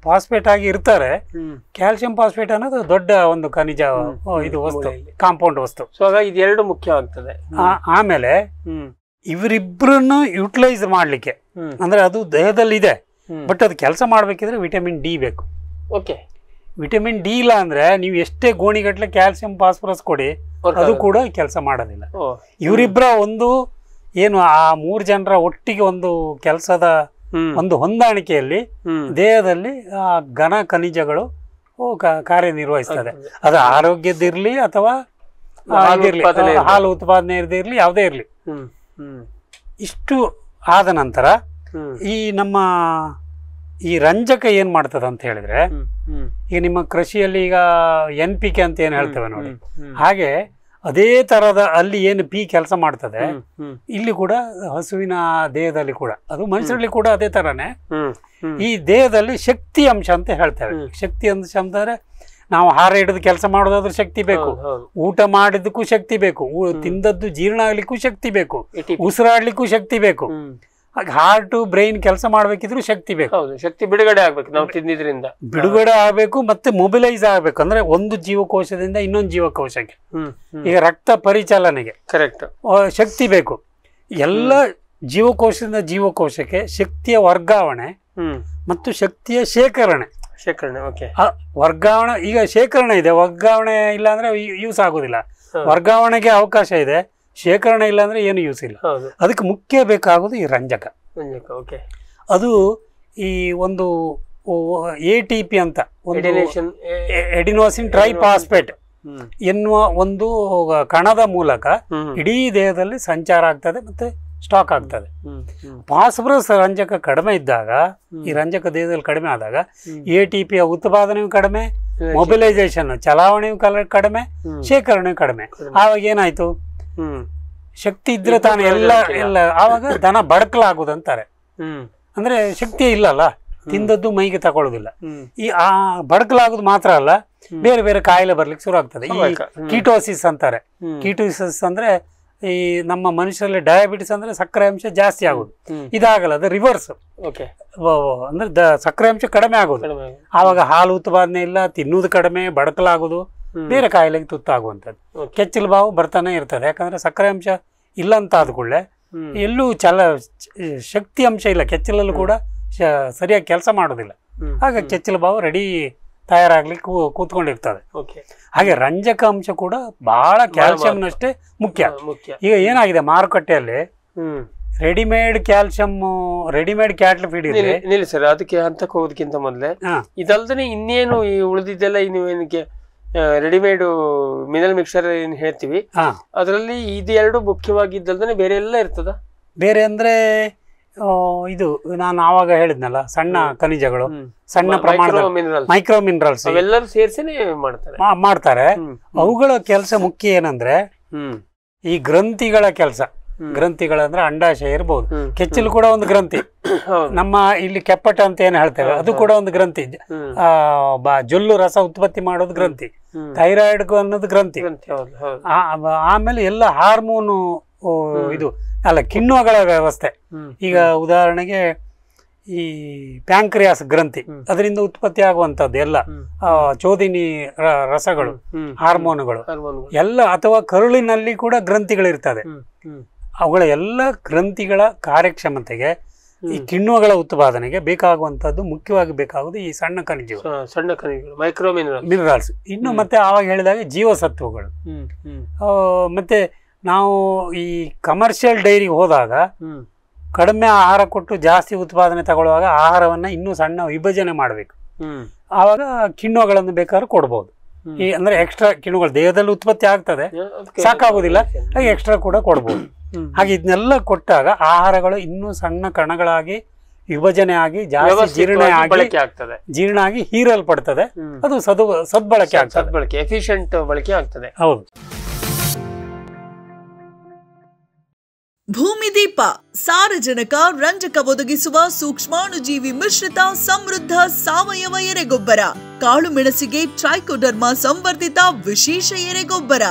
ಫಾಸ್ಫೇಟ್ ಆಗಿ ಇರ್ತಾರೆ ಕ್ಯಾಲ್ಸಿಯಂ ಫಾಸ್ಫೇಟ್ ಅನ್ನೋದು ದೊಡ್ಡ ಒಂದು ಖನಿಜ ಇದು ವಸ್ತು ಕಾಂಪೌಂಡ್ ವಸ್ತು ಸೊ ಮುಖ್ಯವಾಗ್ತದೆ ಇದೆರಡು ಮುಖ್ಯ ಆಮೇಲೆ ಇವರಿಬ್ಬರನ್ನು ಯುಟಿಲೈಸ್ ಮಾಡ್ಲಿಕ್ಕೆ ಅಂದ್ರೆ ಅದು ದೇಹದಲ್ಲಿ ಇದೆ ಬಟ್ ಅದು ಕೆಲಸ ಮಾಡ್ಬೇಕಿದ್ರೆ ವಿಟಮಿನ್ ಡಿ ಬೇಕು ಓಕೆ ವಿಟಮಿನ್ ಡಿ ಇಲ್ಲ ಅಂದ್ರೆ ನೀವು ಎಷ್ಟೇ ಗೋಣಿಗಟ್ಟಲೆ ಕ್ಯಾಲ್ಸಿಯಂ ಫಾಸ್ಫರಸ್ ಕೊಡಿ ಅದು ಕೂಡ ಕೆಲಸ ಮಾಡೋದಿಲ್ಲ ಇವರಿಬ್ಬರ ಒಂದು ಏನು ಆ ಮೂರು ಜನರ ಒಟ್ಟಿಗೆ ಒಂದು ಕೆಲಸದ ಒಂದು ಹೊಂದಾಣಿಕೆಯಲ್ಲಿ ದೇಹದಲ್ಲಿ ಆ ಘನ ಖನಿಜಗಳು ಕಾರ್ಯನಿರ್ವಹಿಸ್ತದೆ ಅದು ಆರೋಗ್ಯದಿರಲಿ ಅಥವಾ ಹಾಲು ಉತ್ಪಾದನೆ ಇರಲಿ ಯಾವುದೇ ಇರಲಿ ಇಷ್ಟು ಆದ ನಂತರ ಈ ನಮ್ಮ ಈ ರಂಜಕ ಏನ್ ಮಾಡ್ತದೆ ಅಂತ ಹೇಳಿದ್ರೆ ಈಗ ನಿಮ್ಮ ಕೃಷಿಯಲ್ಲಿ ಈಗ ಎನ್ ಪಿ ಕೆ ಅಂತ ಏನ್ ಹೇಳ್ತೇವೆ ನೋಡಿ ಹಾಗೆ ಅದೇ ತರದ ಅಲ್ಲಿ ಏನು ಪಿ ಕೆಲಸ ಮಾಡ್ತದೆ ಇಲ್ಲಿ ಕೂಡ ಹಸುವಿನ ದೇಹದಲ್ಲಿ ಕೂಡ ಅದು ಮನುಷ್ಯರಲ್ಲಿ ಕೂಡ ಅದೇ ತರನೇ ಈ ದೇಹದಲ್ಲಿ ಶಕ್ತಿ ಅಂಶ ಅಂತ ಹೇಳ್ತೇವೆ ಶಕ್ತಿ ಅಂಶ ಅಂತಂದ್ರೆ ನಾವು ಹಾರ ಹಿಡಿದು ಕೆಲಸ ಮಾಡೋದಾದ್ರೂ ಶಕ್ತಿ ಬೇಕು ಊಟ ಮಾಡಿದಕ್ಕೂ ಶಕ್ತಿ ಬೇಕು ತಿಂದದ್ದು ಜೀರ್ಣ ಆಗ್ಲಿಕ್ಕೂ ಶಕ್ತಿ ಬೇಕು ಉಸಿರಾಡ್ಲಿಕ್ಕೂ ಶಕ್ತಿ ಬೇಕು ಹಾಗೆ ಹಾರ್ಟ್ ಬ್ರೈನ್ ಕೆಲಸ ಮಾಡಬೇಕಿದ್ರು ಶಕ್ತಿ ಬೇಕು ಹೌದು ಶಕ್ತಿ ಬಿಡುಗಡೆ ಆಗ್ಬೇಕು ನಾವು ತಿನ್ನಿದ್ರಿಂದ ಬಿಡುಗಡೆ ಆಗಬೇಕು ಮತ್ತೆ ಮೊಬಿಲೈಸ್ ಆಗಬೇಕು ಅಂದ್ರೆ ಒಂದು ಜೀವಕೋಶದಿಂದ ಇನ್ನೊಂದು ಜೀವಕೋಶಕ್ಕೆ ಈಗ ರಕ್ತ ಪರಿಚಾಲನೆಗೆ ಕರೆಕ್ಟ್ ಶಕ್ತಿ ಬೇಕು ಎಲ್ಲ ಜೀವಕೋಶದಿಂದ ಜೀವಕೋಶಕ್ಕೆ ಶಕ್ತಿಯ ವರ್ಗಾವಣೆ ಮತ್ತು ಶಕ್ತಿಯ ಶೇಖರಣೆ ಶೇಖರಣೆ ಓಕೆ ವರ್ಗಾವಣೆ ಈಗ ಶೇಖರಣೆ ಇದೆ ವರ್ಗಾವಣೆ ಇಲ್ಲ ಅಂದ್ರೆ ಯೂಸ್ ಆಗೋದಿಲ್ಲ ವರ್ಗಾವಣೆಗೆ ಅವಕಾಶ ಇದೆ ಶೇಖರಣೆ ಇಲ್ಲ ಅಂದರೆ ಏನು ಯೂಸ್ ಇಲ್ಲ ಅದಕ್ಕೆ ಮುಖ್ಯ ಬೇಕಾಗೋದು ಈ ರಂಜಕ ಓಕೆ ಅದು ಈ ಒಂದು ಎ ಟಿ ಪಿ ಅಂತ ಒಂದು ಟ್ರೈ ಟ್ರೈಪಾಸ್ಪೇಟ್ ಎನ್ನುವ ಒಂದು ಕಣದ ಮೂಲಕ ಇಡೀ ದೇಹದಲ್ಲಿ ಸಂಚಾರ ಆಗ್ತದೆ ಮತ್ತೆ ಸ್ಟಾಕ್ ಆಗ್ತದೆ ಪಾಸ್ಬ್ರಸ್ ರಂಜಕ ಕಡಿಮೆ ಇದ್ದಾಗ ಈ ರಂಜಕ ದೇಹದಲ್ಲಿ ಕಡಿಮೆ ಆದಾಗ ಎ ಟಿ ಪಿಯ ಉತ್ಪಾದನೆಯೂ ಕಡಿಮೆ ಮೊಬಿಲೈಸೇಷನ್ ಚಲಾವಣೆಯೂ ಕಡಿಮೆ ಶೇಖರಣೆಯೂ ಕಡಿಮೆ ಆವಾಗ ಏನಾಯ್ತು ಶಕ್ತಿ ಇದ್ರೆ ತಾನು ಎಲ್ಲ ಎಲ್ಲ ಆವಾಗ ದನ ಬಡಕಲಾಗುದಂತಾರೆ ಅಂದ್ರೆ ಶಕ್ತಿ ಇಲ್ಲಲ್ಲ ತಿಂದದ್ದು ಮೈಗೆ ತಗೊಳ್ಳೋದಿಲ್ಲ ಈ ಆ ಬಡಕಲಾಗುದು ಮಾತ್ರ ಅಲ್ಲ ಬೇರೆ ಬೇರೆ ಕಾಯಿಲೆ ಬರ್ಲಿಕ್ಕೆ ಶುರು ಆಗ್ತದೆ ಈ ಕೀಟೋಸಿಸ್ ಅಂತಾರೆ ಕೀಟೋಸಿಸ್ ಅಂದ್ರೆ ಈ ನಮ್ಮ ಮನುಷ್ಯರಲ್ಲಿ ಡಯಾಬಿಟಿಸ್ ಅಂದ್ರೆ ಸಕ್ಕರೆ ಅಂಶ ಜಾಸ್ತಿ ಆಗುದು ಇದಾಗಲ್ಲ ಅದು ರಿವರ್ಸ್ ಅಂದ್ರೆ ಸಕ್ಕರೆ ಅಂಶ ಕಡಿಮೆ ಆಗುದು ಆವಾಗ ಹಾಲು ಉತ್ಪಾದನೆ ಇಲ್ಲ ತಿನ್ನುವುದು ಕಡಿಮೆ ಬಡಕಲಾಗುದು ಬೇರೆ ಕಾಯಿಲೆಗೆ ತುತ್ತಾಗುವಂಥದ್ದು ಕೆಚ್ಚಲು ಬಾವು ಬರ್ತಾನೆ ಇರ್ತದೆ ಯಾಕಂದ್ರೆ ಸಕ್ಕರೆ ಅಂಶ ಇಲ್ಲ ಅಂತ ಎಲ್ಲೂ ಚಲ ಶಕ್ತಿ ಅಂಶ ಇಲ್ಲ ಕೆಚ್ಚಲಲ್ಲೂ ಕೂಡ ಸರಿಯಾಗಿ ಕೆಲಸ ಮಾಡೋದಿಲ್ಲ ಹಾಗೆ ಕೆಚ್ಚಲು ಬಾವು ರೆಡಿ ತಯಾರಾಗ್ಲಿಕ್ಕೆ ಕೂತ್ಕೊಂಡಿರ್ತದೆ ಹಾಗೆ ರಂಜಕ ಅಂಶ ಕೂಡ ಬಹಳ ಅಷ್ಟೇ ಮುಖ್ಯ ಈಗ ಏನಾಗಿದೆ ಮಾರುಕಟ್ಟೆಯಲ್ಲಿ readymade calcium readymade cattle feed ಇದೆ ಸರ್ ಅದಕ್ಕೆ ಹಂತಕ್ಕೆ ಹೋಗೋದಕ್ಕಿಂತ ಮೊದಲೇ ಇದಲ್ದೇ ಇನ್ನೇನು ಈ ಉಳಿದಿದ್ದೆಲ್ಲ ರೆಡಿಮೇಡ್ ಮಿನರಲ್ ಮಿಕ್ಸರ್ ಏನ್ ಹೇಳ್ತೀವಿ ಅದರಲ್ಲಿ ಇದೆರಡು ಮುಖ್ಯವಾಗಿದ್ದಲ್ದೇ ಬೇರೆ ಎಲ್ಲ ಇರ್ತದ ಬೇರೆ ಅಂದ್ರೆ ಇದು ನಾನು ಆವಾಗ ಹೇಳಿದ್ನಲ್ಲ ಸಣ್ಣ ಖನಿಜಗಳು ಸಣ್ಣ ಪ್ರಮಾಣದ ಮೈಕ್ರೋ ಮಿನರಲ್ಸ್ ಎಲ್ಲರೂ ಸೇರಿಸಿ ಮಾಡ್ತಾರೆ ಮಾಡ್ತಾರೆ ಅವುಗಳ ಕೆಲಸ ಮುಖ್ಯ ಏನಂದ್ರೆ ಈ ಗ್ರಂಥಿಗಳ ಕೆಲಸ ಗ್ರಂಥಿಗಳಂದ್ರೆ ಅಂಡಾಶಯ ಇರ್ಬೋದು ಕೆಚ್ಚಲು ಕೂಡ ಒಂದು ಗ್ರಂಥಿ ನಮ್ಮ ಇಲ್ಲಿ ಕೆಪ್ಪಟ ಅಂತ ಏನು ಹೇಳ್ತೇವೆ ಅದು ಕೂಡ ಒಂದು ಗ್ರಂಥಿ ಜೊಲ್ಲು ರಸ ಉತ್ಪತ್ತಿ ಮಾಡೋದು ಗ್ರಂಥಿ ಥೈರಾಯ್ಡ್ ಅನ್ನೋದು ಗ್ರಂಥಿ ಆಮೇಲೆ ಎಲ್ಲ ಹಾರ್ಮೋನು ಇದು ಅಲ್ಲ ಕಿಣ್ವಗಳ ವ್ಯವಸ್ಥೆ ಈಗ ಉದಾಹರಣೆಗೆ ಈ ಪ್ಯಾಂಕ್ರಿಯಾಸ್ ಗ್ರಂಥಿ ಅದರಿಂದ ಉತ್ಪತ್ತಿ ಆಗುವಂತದ್ದು ಎಲ್ಲ ಚೋದಿನಿ ರಸಗಳು ಹಾರ್ಮೋನುಗಳು ಎಲ್ಲ ಅಥವಾ ಕರುಳಿನಲ್ಲಿ ಕೂಡ ಗ್ರಂಥಿಗಳಿರ್ತದೆ ಅವುಗಳ ಎಲ್ಲ ಗ್ರಂಥಿಗಳ ಕಾರ್ಯಕ್ಷಮತೆಗೆ ಈ ಕಿಣ್ವಗಳ ಉತ್ಪಾದನೆಗೆ ಬೇಕಾಗುವಂತದ್ದು ಮುಖ್ಯವಾಗಿ ಬೇಕಾಗುವುದು ಈ ಸಣ್ಣ ಖನಿಜಗಳು ಸಣ್ಣ ಖನಿಜಗಳು ಮೈಕ್ರೋ ಮಿನರಲ್ಸ್ ಇನ್ನು ಮತ್ತೆ ಆವಾಗ ಹೇಳಿದಾಗ ಜೀವಸತ್ವಗಳು ಮತ್ತೆ ನಾವು ಈ ಕಮರ್ಷಿಯಲ್ ಡೈರಿಗೆ ಹೋದಾಗ ಕಡಿಮೆ ಆಹಾರ ಕೊಟ್ಟು ಜಾಸ್ತಿ ಉತ್ಪಾದನೆ ತಗೊಳ್ಳುವಾಗ ಆಹಾರವನ್ನ ಇನ್ನೂ ಸಣ್ಣ ವಿಭಜನೆ ಮಾಡಬೇಕು ಆವಾಗ ಕಿಣ್ವಗಳನ್ನು ಬೇಕಾದ್ರೂ ಕೊಡ್ಬೋದು ಈ ಅಂದ್ರೆ ಎಕ್ಸ್ಟ್ರಾ ಕಿಣ್ವಗಳು ದೇಹದಲ್ಲಿ ಉತ್ಪತ್ತಿ ಆಗ್ತದೆ ಸಾಕಾಗುದಿಲ್ಲ ಎಕ್ಸ್ಟ್ರಾ ಕೂಡ ಕೊಡ್ಬೋದು ಹಾಗೆ ಇದನ್ನೆಲ್ಲ ಕೊಟ್ಟಾಗ ಆಹಾರಗಳು ಇನ್ನೂ ಸಣ್ಣ ಕಣಗಳಾಗಿ ವಿಭಜನೆ ಆಗಿ ಜಾಸ್ತಿ ಜೀರ್ಣ ಆಗ್ತದೆ ಜೀರ್ಣ ಆಗಿ ಹೀರಲ್ಪಡ್ತದೆ ಅದು ಸದು ಸದ್ಬಳಕೆ ಸದ್ಬಳಕೆ ಬಳಕೆ ಆಗ್ತದೆ ಹೌದು ಭೂಮಿ ದೀಪ ಸಾರಜನಕ ರಂಜಕ ಒದಗಿಸುವ ಸೂಕ್ಷ್ಮಾಣುಜೀವಿ ಮಿಶ್ರಿತ ಸಮೃದ್ಧ ಸಾವಯವ ಎರೆಗೊಬ್ಬರ ಕಾಳು ಮೆಣಸಿಗೆ ಟ್ರೈಕೋಡರ್ಮಾ ಸಂವರ್ಧಿತ ವಿಶೇಷ ಎರೆಗೊಬ್ಬರ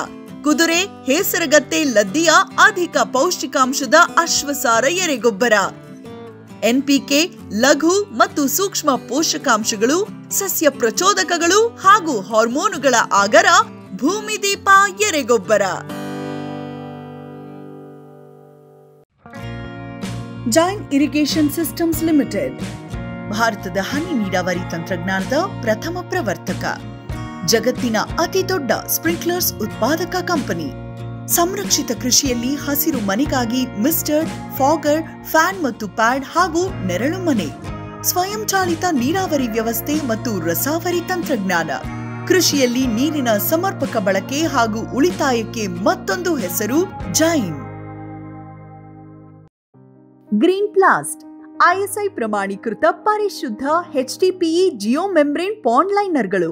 ಕುದುರೆ ಹೇಸರಗತ್ತೆ ಲದ್ದಿಯ ಅಧಿಕ ಪೌಷ್ಟಿಕಾಂಶದ ಅಶ್ವಸಾರ ಎರೆಗೊಬ್ಬರ ಎನ್ಪಿಕೆ ಲಘು ಮತ್ತು ಸೂಕ್ಷ್ಮ ಪೋಷಕಾಂಶಗಳು ಸಸ್ಯ ಪ್ರಚೋದಕಗಳು ಹಾಗೂ ಹಾರ್ಮೋನುಗಳ ಆಗರ ಭೂಮಿ ದೀಪ ಎರೆಗೊಬ್ಬರ ಜೈನ್ ಇರಿಗೇಷನ್ ಸಿಸ್ಟಮ್ಸ್ ಲಿಮಿಟೆಡ್ ಭಾರತದ ಹನಿ ನೀರಾವರಿ ತಂತ್ರಜ್ಞಾನದ ಪ್ರಥಮ ಪ್ರವರ್ತಕ ಜಗತ್ತಿನ ಅತಿ ದೊಡ್ಡ ಸ್ಪ್ರಿಂಕ್ಲರ್ಸ್ ಉತ್ಪಾದಕ ಕಂಪನಿ ಸಂರಕ್ಷಿತ ಕೃಷಿಯಲ್ಲಿ ಹಸಿರು ಮನೆಗಾಗಿ ಮಿಸ್ಟರ್ ಫಾಗರ್ ಫ್ಯಾನ್ ಮತ್ತು ಪ್ಯಾಡ್ ಹಾಗೂ ನೆರಳು ಮನೆ ಸ್ವಯಂಚಾಲಿತ ನೀರಾವರಿ ವ್ಯವಸ್ಥೆ ಮತ್ತು ರಸಾವರಿ ತಂತ್ರಜ್ಞಾನ ಕೃಷಿಯಲ್ಲಿ ನೀರಿನ ಸಮರ್ಪಕ ಬಳಕೆ ಹಾಗೂ ಉಳಿತಾಯಕ್ಕೆ ಮತ್ತೊಂದು ಹೆಸರು ಜೈನ್ ಗ್ರೀನ್ ಪ್ಲಾಸ್ಟ್ ಐಎಸ್ಐ ಪ್ರಮಾಣೀಕೃತ ಪರಿಶುದ್ಧ ಎಚ್ಡಿಪಿಇ ಜಿಯೋ ಮೆಂಬ್ರೇನ್ ಪಾಂಡ್ ಲೈನರ್ಗಳು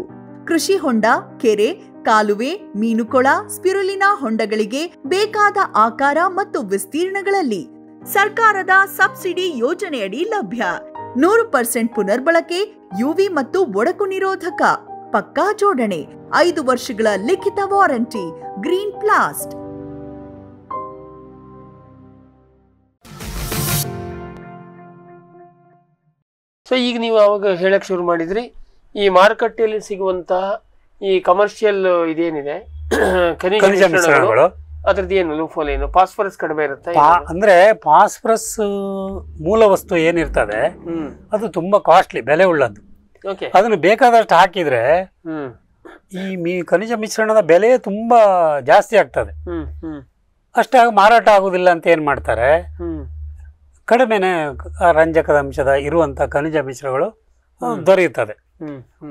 ಕೃಷಿ ಹೊಂಡ ಕೆರೆ ಕಾಲುವೆ ಮೀನುಕೊಳ ಸ್ಪಿರುಲಿನಾ ಹೊಂಡಗಳಿಗೆ ಬೇಕಾದ ಆಕಾರ ಮತ್ತು ವಿಸ್ತೀರ್ಣಗಳಲ್ಲಿ ಸರ್ಕಾರದ ಸಬ್ಸಿಡಿ ಯೋಜನೆಯಡಿ ಲಭ್ಯ ನೂರು ಪರ್ಸೆಂಟ್ ಪುನರ್ಬಳಕೆ ಯುವಿ ಮತ್ತು ಒಡಕು ನಿರೋಧಕ ಪಕ್ಕಾ ಜೋಡಣೆ ಐದು ವರ್ಷಗಳ ಲಿಖಿತ ವಾರಂಟಿ ಗ್ರೀನ್ ಪ್ಲಾಸ್ಟ್ ಸೊ ಈಗ ನೀವು ಅವಾಗ ಹೇಳಕ್ ಶುರು ಮಾಡಿದ್ರಿ ಈ ಮಾರುಕಟ್ಟೆಯಲ್ಲಿ ಸಿಗುವಂತಹ ಈ ಕಮರ್ಷಿಯಲ್ ಇದೇನಿದೆ (coughs) ಖನಿಜ ಮಿಶ್ರಣಗಳು ಏನು ಫಾಸ್ಫರಸ್ ಕಡಿಮೆ ಇರುತ್ತೆ ಅಂದ್ರೆ ಫಾಸ್ಫರಸ್ ಮೂಲ ವಸ್ತು ಏನಿರ್ತದೆ ಅದು ತುಂಬಾ ಕಾಸ್ಟ್ಲಿ ಬೆಲೆ ಉಳ್ಳದ್ದು ಅದನ್ನು ಬೇಕಾದಷ್ಟು ಹಾಕಿದ್ರೆ ಈ ಮೀ ಖನಿಜ ಮಿಶ್ರಣದ ಬೆಲೆ ತುಂಬಾ ಜಾಸ್ತಿ ಆಗ್ತದೆ ಅಷ್ಟಾಗಿ ಮಾರಾಟ ಆಗುದಿಲ್ಲ ಅಂತ ಏನ್ ಮಾಡ್ತಾರೆ ಕಡಿಮೆನೆ ರಂಜಕದ ಅಂಶದ ಇರುವಂತ ಖನಿಜ ಮಿಶ್ರಗಳು ದೊರೆಯುತ್ತದೆ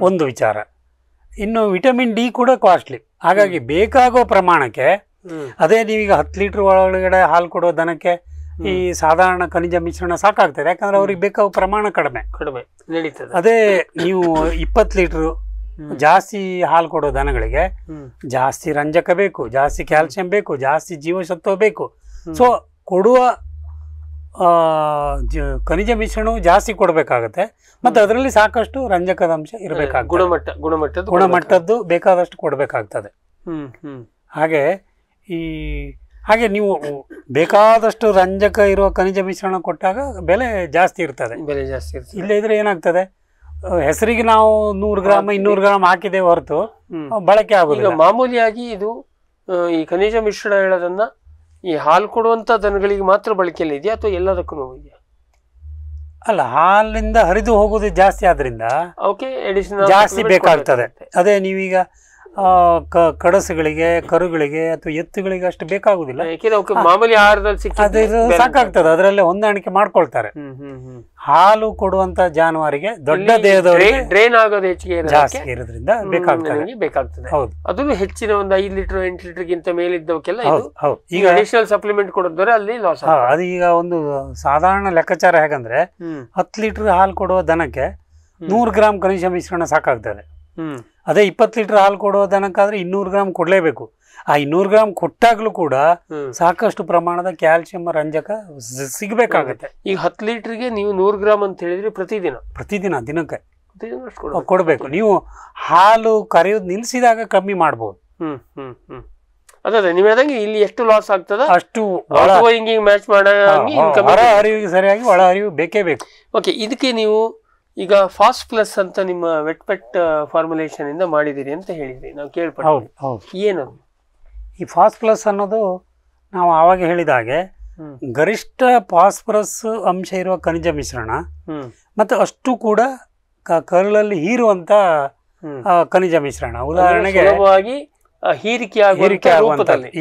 ಒಂದು ವಿಚಾರ ಇನ್ನು ವಿಟಮಿನ್ ಡಿ ಕೂಡ ಕಾಸ್ಟ್ಲಿ ಹಾಗಾಗಿ ಬೇಕಾಗೋ ಪ್ರಮಾಣಕ್ಕೆ ಅದೇ ನೀವೀಗ ಹತ್ತು ಲೀಟ್ರ್ ಒಳಗಡೆ ಹಾಲು ಕೊಡೋ ದನಕ್ಕೆ ಈ ಸಾಧಾರಣ ಖನಿಜ ಮಿಶ್ರಣ ಸಾಕಾಗ್ತದೆ ಯಾಕಂದ್ರೆ ಅವ್ರಿಗೆ ಬೇಕಾಗೋ ಪ್ರಮಾಣ ಕಡಿಮೆ ಕಡಿಮೆ ನಡೀತದೆ ಅದೇ ನೀವು ಇಪ್ಪತ್ತು ಲೀಟ್ರು ಜಾಸ್ತಿ ಹಾಲು ಕೊಡೋ ದನಗಳಿಗೆ ಜಾಸ್ತಿ ರಂಜಕ ಬೇಕು ಜಾಸ್ತಿ ಕ್ಯಾಲ್ಸಿಯಂ ಬೇಕು ಜಾಸ್ತಿ ಜೀವಸತ್ವ ಬೇಕು ಸೊ ಕೊಡುವ ಖನಿಜ ಮಿಶ್ರಣವು ಜಾಸ್ತಿ ಕೊಡಬೇಕಾಗತ್ತೆ ಮತ್ತೆ ಅದರಲ್ಲಿ ಸಾಕಷ್ಟು ರಂಜಕದ ಅಂಶ ಇರಬೇಕಾಗುತ್ತೆ ಗುಣಮಟ್ಟ ಗುಣಮಟ್ಟದ ಗುಣಮಟ್ಟದ್ದು ಬೇಕಾದಷ್ಟು ಕೊಡಬೇಕಾಗ್ತದೆ ಹಾಗೆ ಈ ಹಾಗೆ ನೀವು ಬೇಕಾದಷ್ಟು ರಂಜಕ ಇರುವ ಖನಿಜ ಮಿಶ್ರಣ ಕೊಟ್ಟಾಗ ಬೆಲೆ ಜಾಸ್ತಿ ಇರ್ತದೆ ಬೆಲೆ ಜಾಸ್ತಿ ಇರ್ತದೆ ಇಲ್ಲ ಇದ್ರೆ ಏನಾಗ್ತದೆ ಹೆಸರಿಗೆ ನಾವು ನೂರು ಗ್ರಾಮ್ ಇನ್ನೂರು ಗ್ರಾಮ್ ಹಾಕಿದೆ ಹೊರತು ಬಳಕೆ ಆಗುದಿಲ್ಲ ಮಾಮೂಲಿಯಾಗಿ ಇದು ಈ ಖನಿಜ ಮಿಶ್ರಣ ಹೇಳೋದನ್ನ ಈ ಹಾಲು ಕೊಡುವಂಥ ದನಗಳಿಗೆ ಮಾತ್ರ ಬಳಕೆಯಲ್ಲಿ ಇದೆಯಾ ಅಥವಾ ಎಲ್ಲದಕ್ಕೂ ಇದೆಯಾ ಅಲ್ಲ ಹಾಲಿನಿಂದ ಹರಿದು ಹೋಗೋದು ಜಾಸ್ತಿ ಆದ್ರಿಂದ ಅವಕ್ಕೆ ಜಾಸ್ತಿ ಬೇಕಾಗ್ತದೆ ಅದೇ ನೀವೀಗ ಕ ಕಡಸುಗಳಿಗೆ ಕರುಗಳಿಗೆ ಅಥವಾ ಎತ್ತುಗಳಿಗೆ ಅಷ್ಟು ಬೇಕಾಗುದಿಲ್ಲ ಮಾಮೂಲಿ ಆಹಾರದಲ್ಲಿ ಸಾಕಾಗ್ತದೆ ಅದರಲ್ಲೇ ಹೊಂದಾಣಿಕೆ ಮಾಡ್ಕೊಳ್ತಾರೆ ಹಾಲು ಕೊಡುವಂತ ಜಾನುವಾರಿಗೆ ದೊಡ್ಡ ದೇಹದವರಿಗೆ ಡ್ರೈನ್ ಆಗೋದು ಹೆಚ್ಚಿಗೆ ಜಾಸ್ತಿ ಇರೋದ್ರಿಂದ ಬೇಕಾಗ್ತದೆ ಬೇಕಾಗ್ತದೆ ಹೌದು ಅದನ್ನು ಹೆಚ್ಚಿನ ಒಂದು ಐದು ಲೀಟರ್ ಎಂಟು ಲೀಟರ್ ಗಿಂತ ಮೇಲಿದ್ದವಕ್ಕೆಲ್ಲ ಹೌದು ಈಗ ಅಡಿಷನಲ್ ಸಪ್ಲಿಮೆಂಟ್ ಕೊಡೋದ್ರೆ ಅಲ್ಲಿ ಲಾಸ್ ಅದು ಈಗ ಒಂದು ಸಾಧಾರಣ ಲೆಕ್ಕಾಚಾರ ಹೇಗಂದ್ರೆ ಹತ್ತು ಲೀಟರ್ ಹಾಲು ಕೊಡುವ ದನಕ್ಕೆ ನೂರು ಗ್ರಾಮ್ ಕನಿಷ್ಠ ಮಿಶ್ರಣ ಸಾಕಾಗ್ತದೆ ಅದೇ ಇಪ್ಪತ್ತು ಲೀಟರ್ ಹಾಲು ಕೊಡೋ ದನಕ್ಕಾದ್ರೆ ಇನ್ನೂರು ಗ್ರಾಮ್ ಕೊಡಲೇಬೇಕು ಆ ಇನ್ನೂರು ಗ್ರಾಮ್ ಕೊಟ್ಟಾಗ್ಲೂ ಕೂಡ ಸಾಕಷ್ಟು ಪ್ರಮಾಣದ ಕ್ಯಾಲ್ಸಿಯಂ ರಂಜಕ ಸಿಗಬೇಕಾಗತ್ತೆ ಈಗ ಹತ್ತು ಲೀಟ್ರಿಗೆ ನೀವು ನೂರು ಗ್ರಾಮ್ ಅಂತ ಹೇಳಿದ್ರೆ ಪ್ರತಿದಿನ ಪ್ರತಿದಿನ ದಿನಕ್ಕೆ ಕೊಡಬೇಕು ನೀವು ಹಾಲು ಕರೆಯೋದು ನಿಲ್ಸಿದಾಗ ಕಮ್ಮಿ ಮಾಡ್ಬೋದು ಹ್ಮ್ ಹ್ಮ್ ಹ್ಮ್ ಅದೇ ನೀವು ಇಲ್ಲಿ ಎಷ್ಟು ಲಾಸ್ ಆಗ್ತದ ಅಷ್ಟು ಒಳ ಮ್ಯಾಚ್ ಮಾಡೋ ಸರಿಯಾಗಿ ಒಳ ಅರಿವು ಬೇಕೇ ಬೇಕು ಓಕೆ ಇದಕ್ಕೆ ನೀವು ಈಗ ಫಾಸ್ಟ್ ಪ್ಲಸ್ ಅಂತ ನಿಮ್ಮ ವೆಟ್ ಪೆಟ್ ಫಾರ್ಮುಲೇಷನ್ ಇಂದ ಮಾಡಿದಿರಿ ಅಂತ ಹೇಳಿದ್ರಿ ನಾವು ಕೇಳ್ಪಟ್ಟು ಏನು ಈ ಫಾಸ್ಟ್ ಪ್ಲಸ್ ಅನ್ನೋದು ನಾವು ಆವಾಗ ಹೇಳಿದ ಹಾಗೆ ಗರಿಷ್ಠ ಫಾಸ್ಫರಸ್ ಅಂಶ ಇರುವ ಖನಿಜ ಮಿಶ್ರಣ ಮತ್ತೆ ಮತ್ತು ಅಷ್ಟು ಕೂಡ ಕಲ್ಲಲ್ಲಿ ಹೀರುವಂತ ಖನಿಜ ಮಿಶ್ರಣ ಉದಾಹರಣೆಗೆ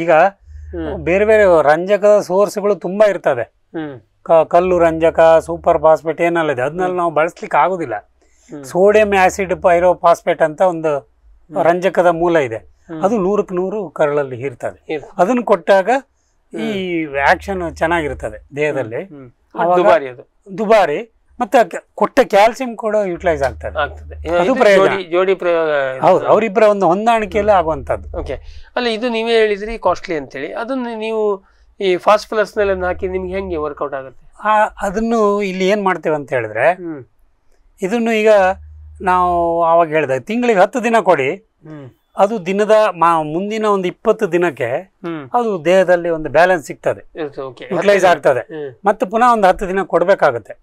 ಈಗ ಬೇರೆ ಬೇರೆ ರಂಜಕದ ಸೋರ್ಸ್ಗಳು ತುಂಬಾ ಇರ್ತದೆ ಕ ಕಲ್ಲು ರಂಜಕ ಸೂಪರ್ ಫಾಸ್ಫೇಟ್ ಏನಲ್ಲ ಇದೆ ಅದನ್ನೆಲ್ಲ ನಾವು ಬಳಸ್ಲಿಕ್ಕೆ ಆಗೋದಿಲ್ಲ ಸೋಡಿಯಂ ಆಸಿಡ್ ಫಾಸ್ಫೇಟ್ ಅಂತ ಒಂದು ರಂಜಕದ ಮೂಲ ಇದೆ ಅದು ನೂರಕ್ಕೆ ನೂರು ಕರಳಲ್ಲಿ ಇರ್ತದೆ ಅದನ್ನು ಕೊಟ್ಟಾಗ ಈ ಆಕ್ಷನ್ ಚೆನ್ನಾಗಿರ್ತದೆ ದೇಹದಲ್ಲಿ ದುಬಾರಿ ಅದು ದುಬಾರಿ ಮತ್ತೆ ಕೊಟ್ಟ ಕ್ಯಾಲ್ಸಿಯಂ ಕೂಡ ಯುಟಿಲೈಸ್ ಆಗ್ತದೆ ಅದು ಪ್ರಯೋಗ ಜೋಡಿ ಪ್ರಯೋಗ ಹೌದು ಅವರಿಬ್ಬರ ಒಂದು ಹೊಂದಾಣಿಕೆಯಲ್ಲೇ ಆಗುವಂತದ್ದು ಓಕೆ ಅಲ್ಲ ಇದು ನೀವೇ ಹೇಳಿದ್ರಿ ಕಾಸ್ಟ್ಲಿ ಅಂತೇಳಿ ಅದನ್ನು ನೀವು ಈ ಫಾಸ್ಫರಸ್ ನಲ್ಲಿ ಹಾಕಿ ನಿಮ್ಗೆ ಹೆಂಗೆ ವರ್ಕೌಟ್ ಆಗುತ್ತೆ ಅದನ್ನು ಇಲ್ಲಿ ಏನು ಮಾಡ್ತೇವೆ ಅಂತ ಹೇಳಿದ್ರೆ ಇದನ್ನು ಈಗ ನಾವು ಆವಾಗ ಹೇಳಿದೆ ತಿಂಗಳಿಗೆ ಹತ್ತು ದಿನ ಕೊಡಿ ಅದು ದಿನದ ಮಾ ಮುಂದಿನ ಒಂದು ಇಪ್ಪತ್ತು ದಿನಕ್ಕೆ ಅದು ದೇಹದಲ್ಲಿ ಒಂದು ಬ್ಯಾಲೆನ್ಸ್ ಸಿಗ್ತದೆ ಯುಟಿಲೈಸ್ ಆಗ್ತದೆ ಮತ್ತೆ ಪುನಃ ಒಂದು ಹತ್ತು ದಿನ ಕೊಡಬೇಕಾಗುತ್ತೆ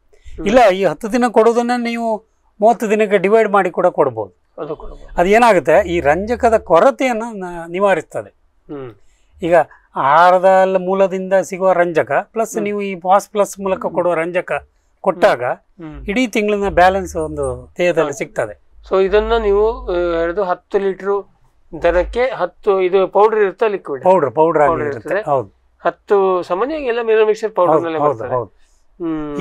ಇಲ್ಲ ಈ ಹತ್ತು ದಿನ ಕೊಡೋದನ್ನ ನೀವು ಮೂವತ್ತು ದಿನಕ್ಕೆ ಡಿವೈಡ್ ಮಾಡಿ ಕೂಡ ಕೊಡ್ಬೋದು ಅದು ಏನಾಗುತ್ತೆ ಈ ರಂಜಕದ ಕೊರತೆಯನ್ನು ನಿವಾರಿಸ್ತದೆ ಈಗ ಆಹಾರದ ಮೂಲದಿಂದ ಸಿಗುವ ರಂಜಕ ಪ್ಲಸ್ ನೀವು ಈ ಬಾಸ್ ಪ್ಲಸ್ ಮೂಲಕ ಕೊಡುವ ರಂಜಕ ಕೊಟ್ಟಾಗ ಇಡೀ ತಿಂಗಳಿನ ಬ್ಯಾಲೆನ್ಸ್ ಒಂದು ದೇಹದಲ್ಲಿ ಸಿಗ್ತದೆ ಸೊ ಇದನ್ನ ನೀವು ಎರಡು ಹತ್ತು ಲೀಟರ್ ದನಕ್ಕೆ ಹತ್ತು ಇದು ಪೌಡರ್ ಇರುತ್ತೆ ಲಿಕ್ವಿಡ್ ಪೌಡರ್ ಪೌಡರ್ ಇರ್ತದೆ ಹೌದು ಹತ್ತು ಸಾಮಾನ್ಯ ಎಲ್ಲ ಪೌಡರ್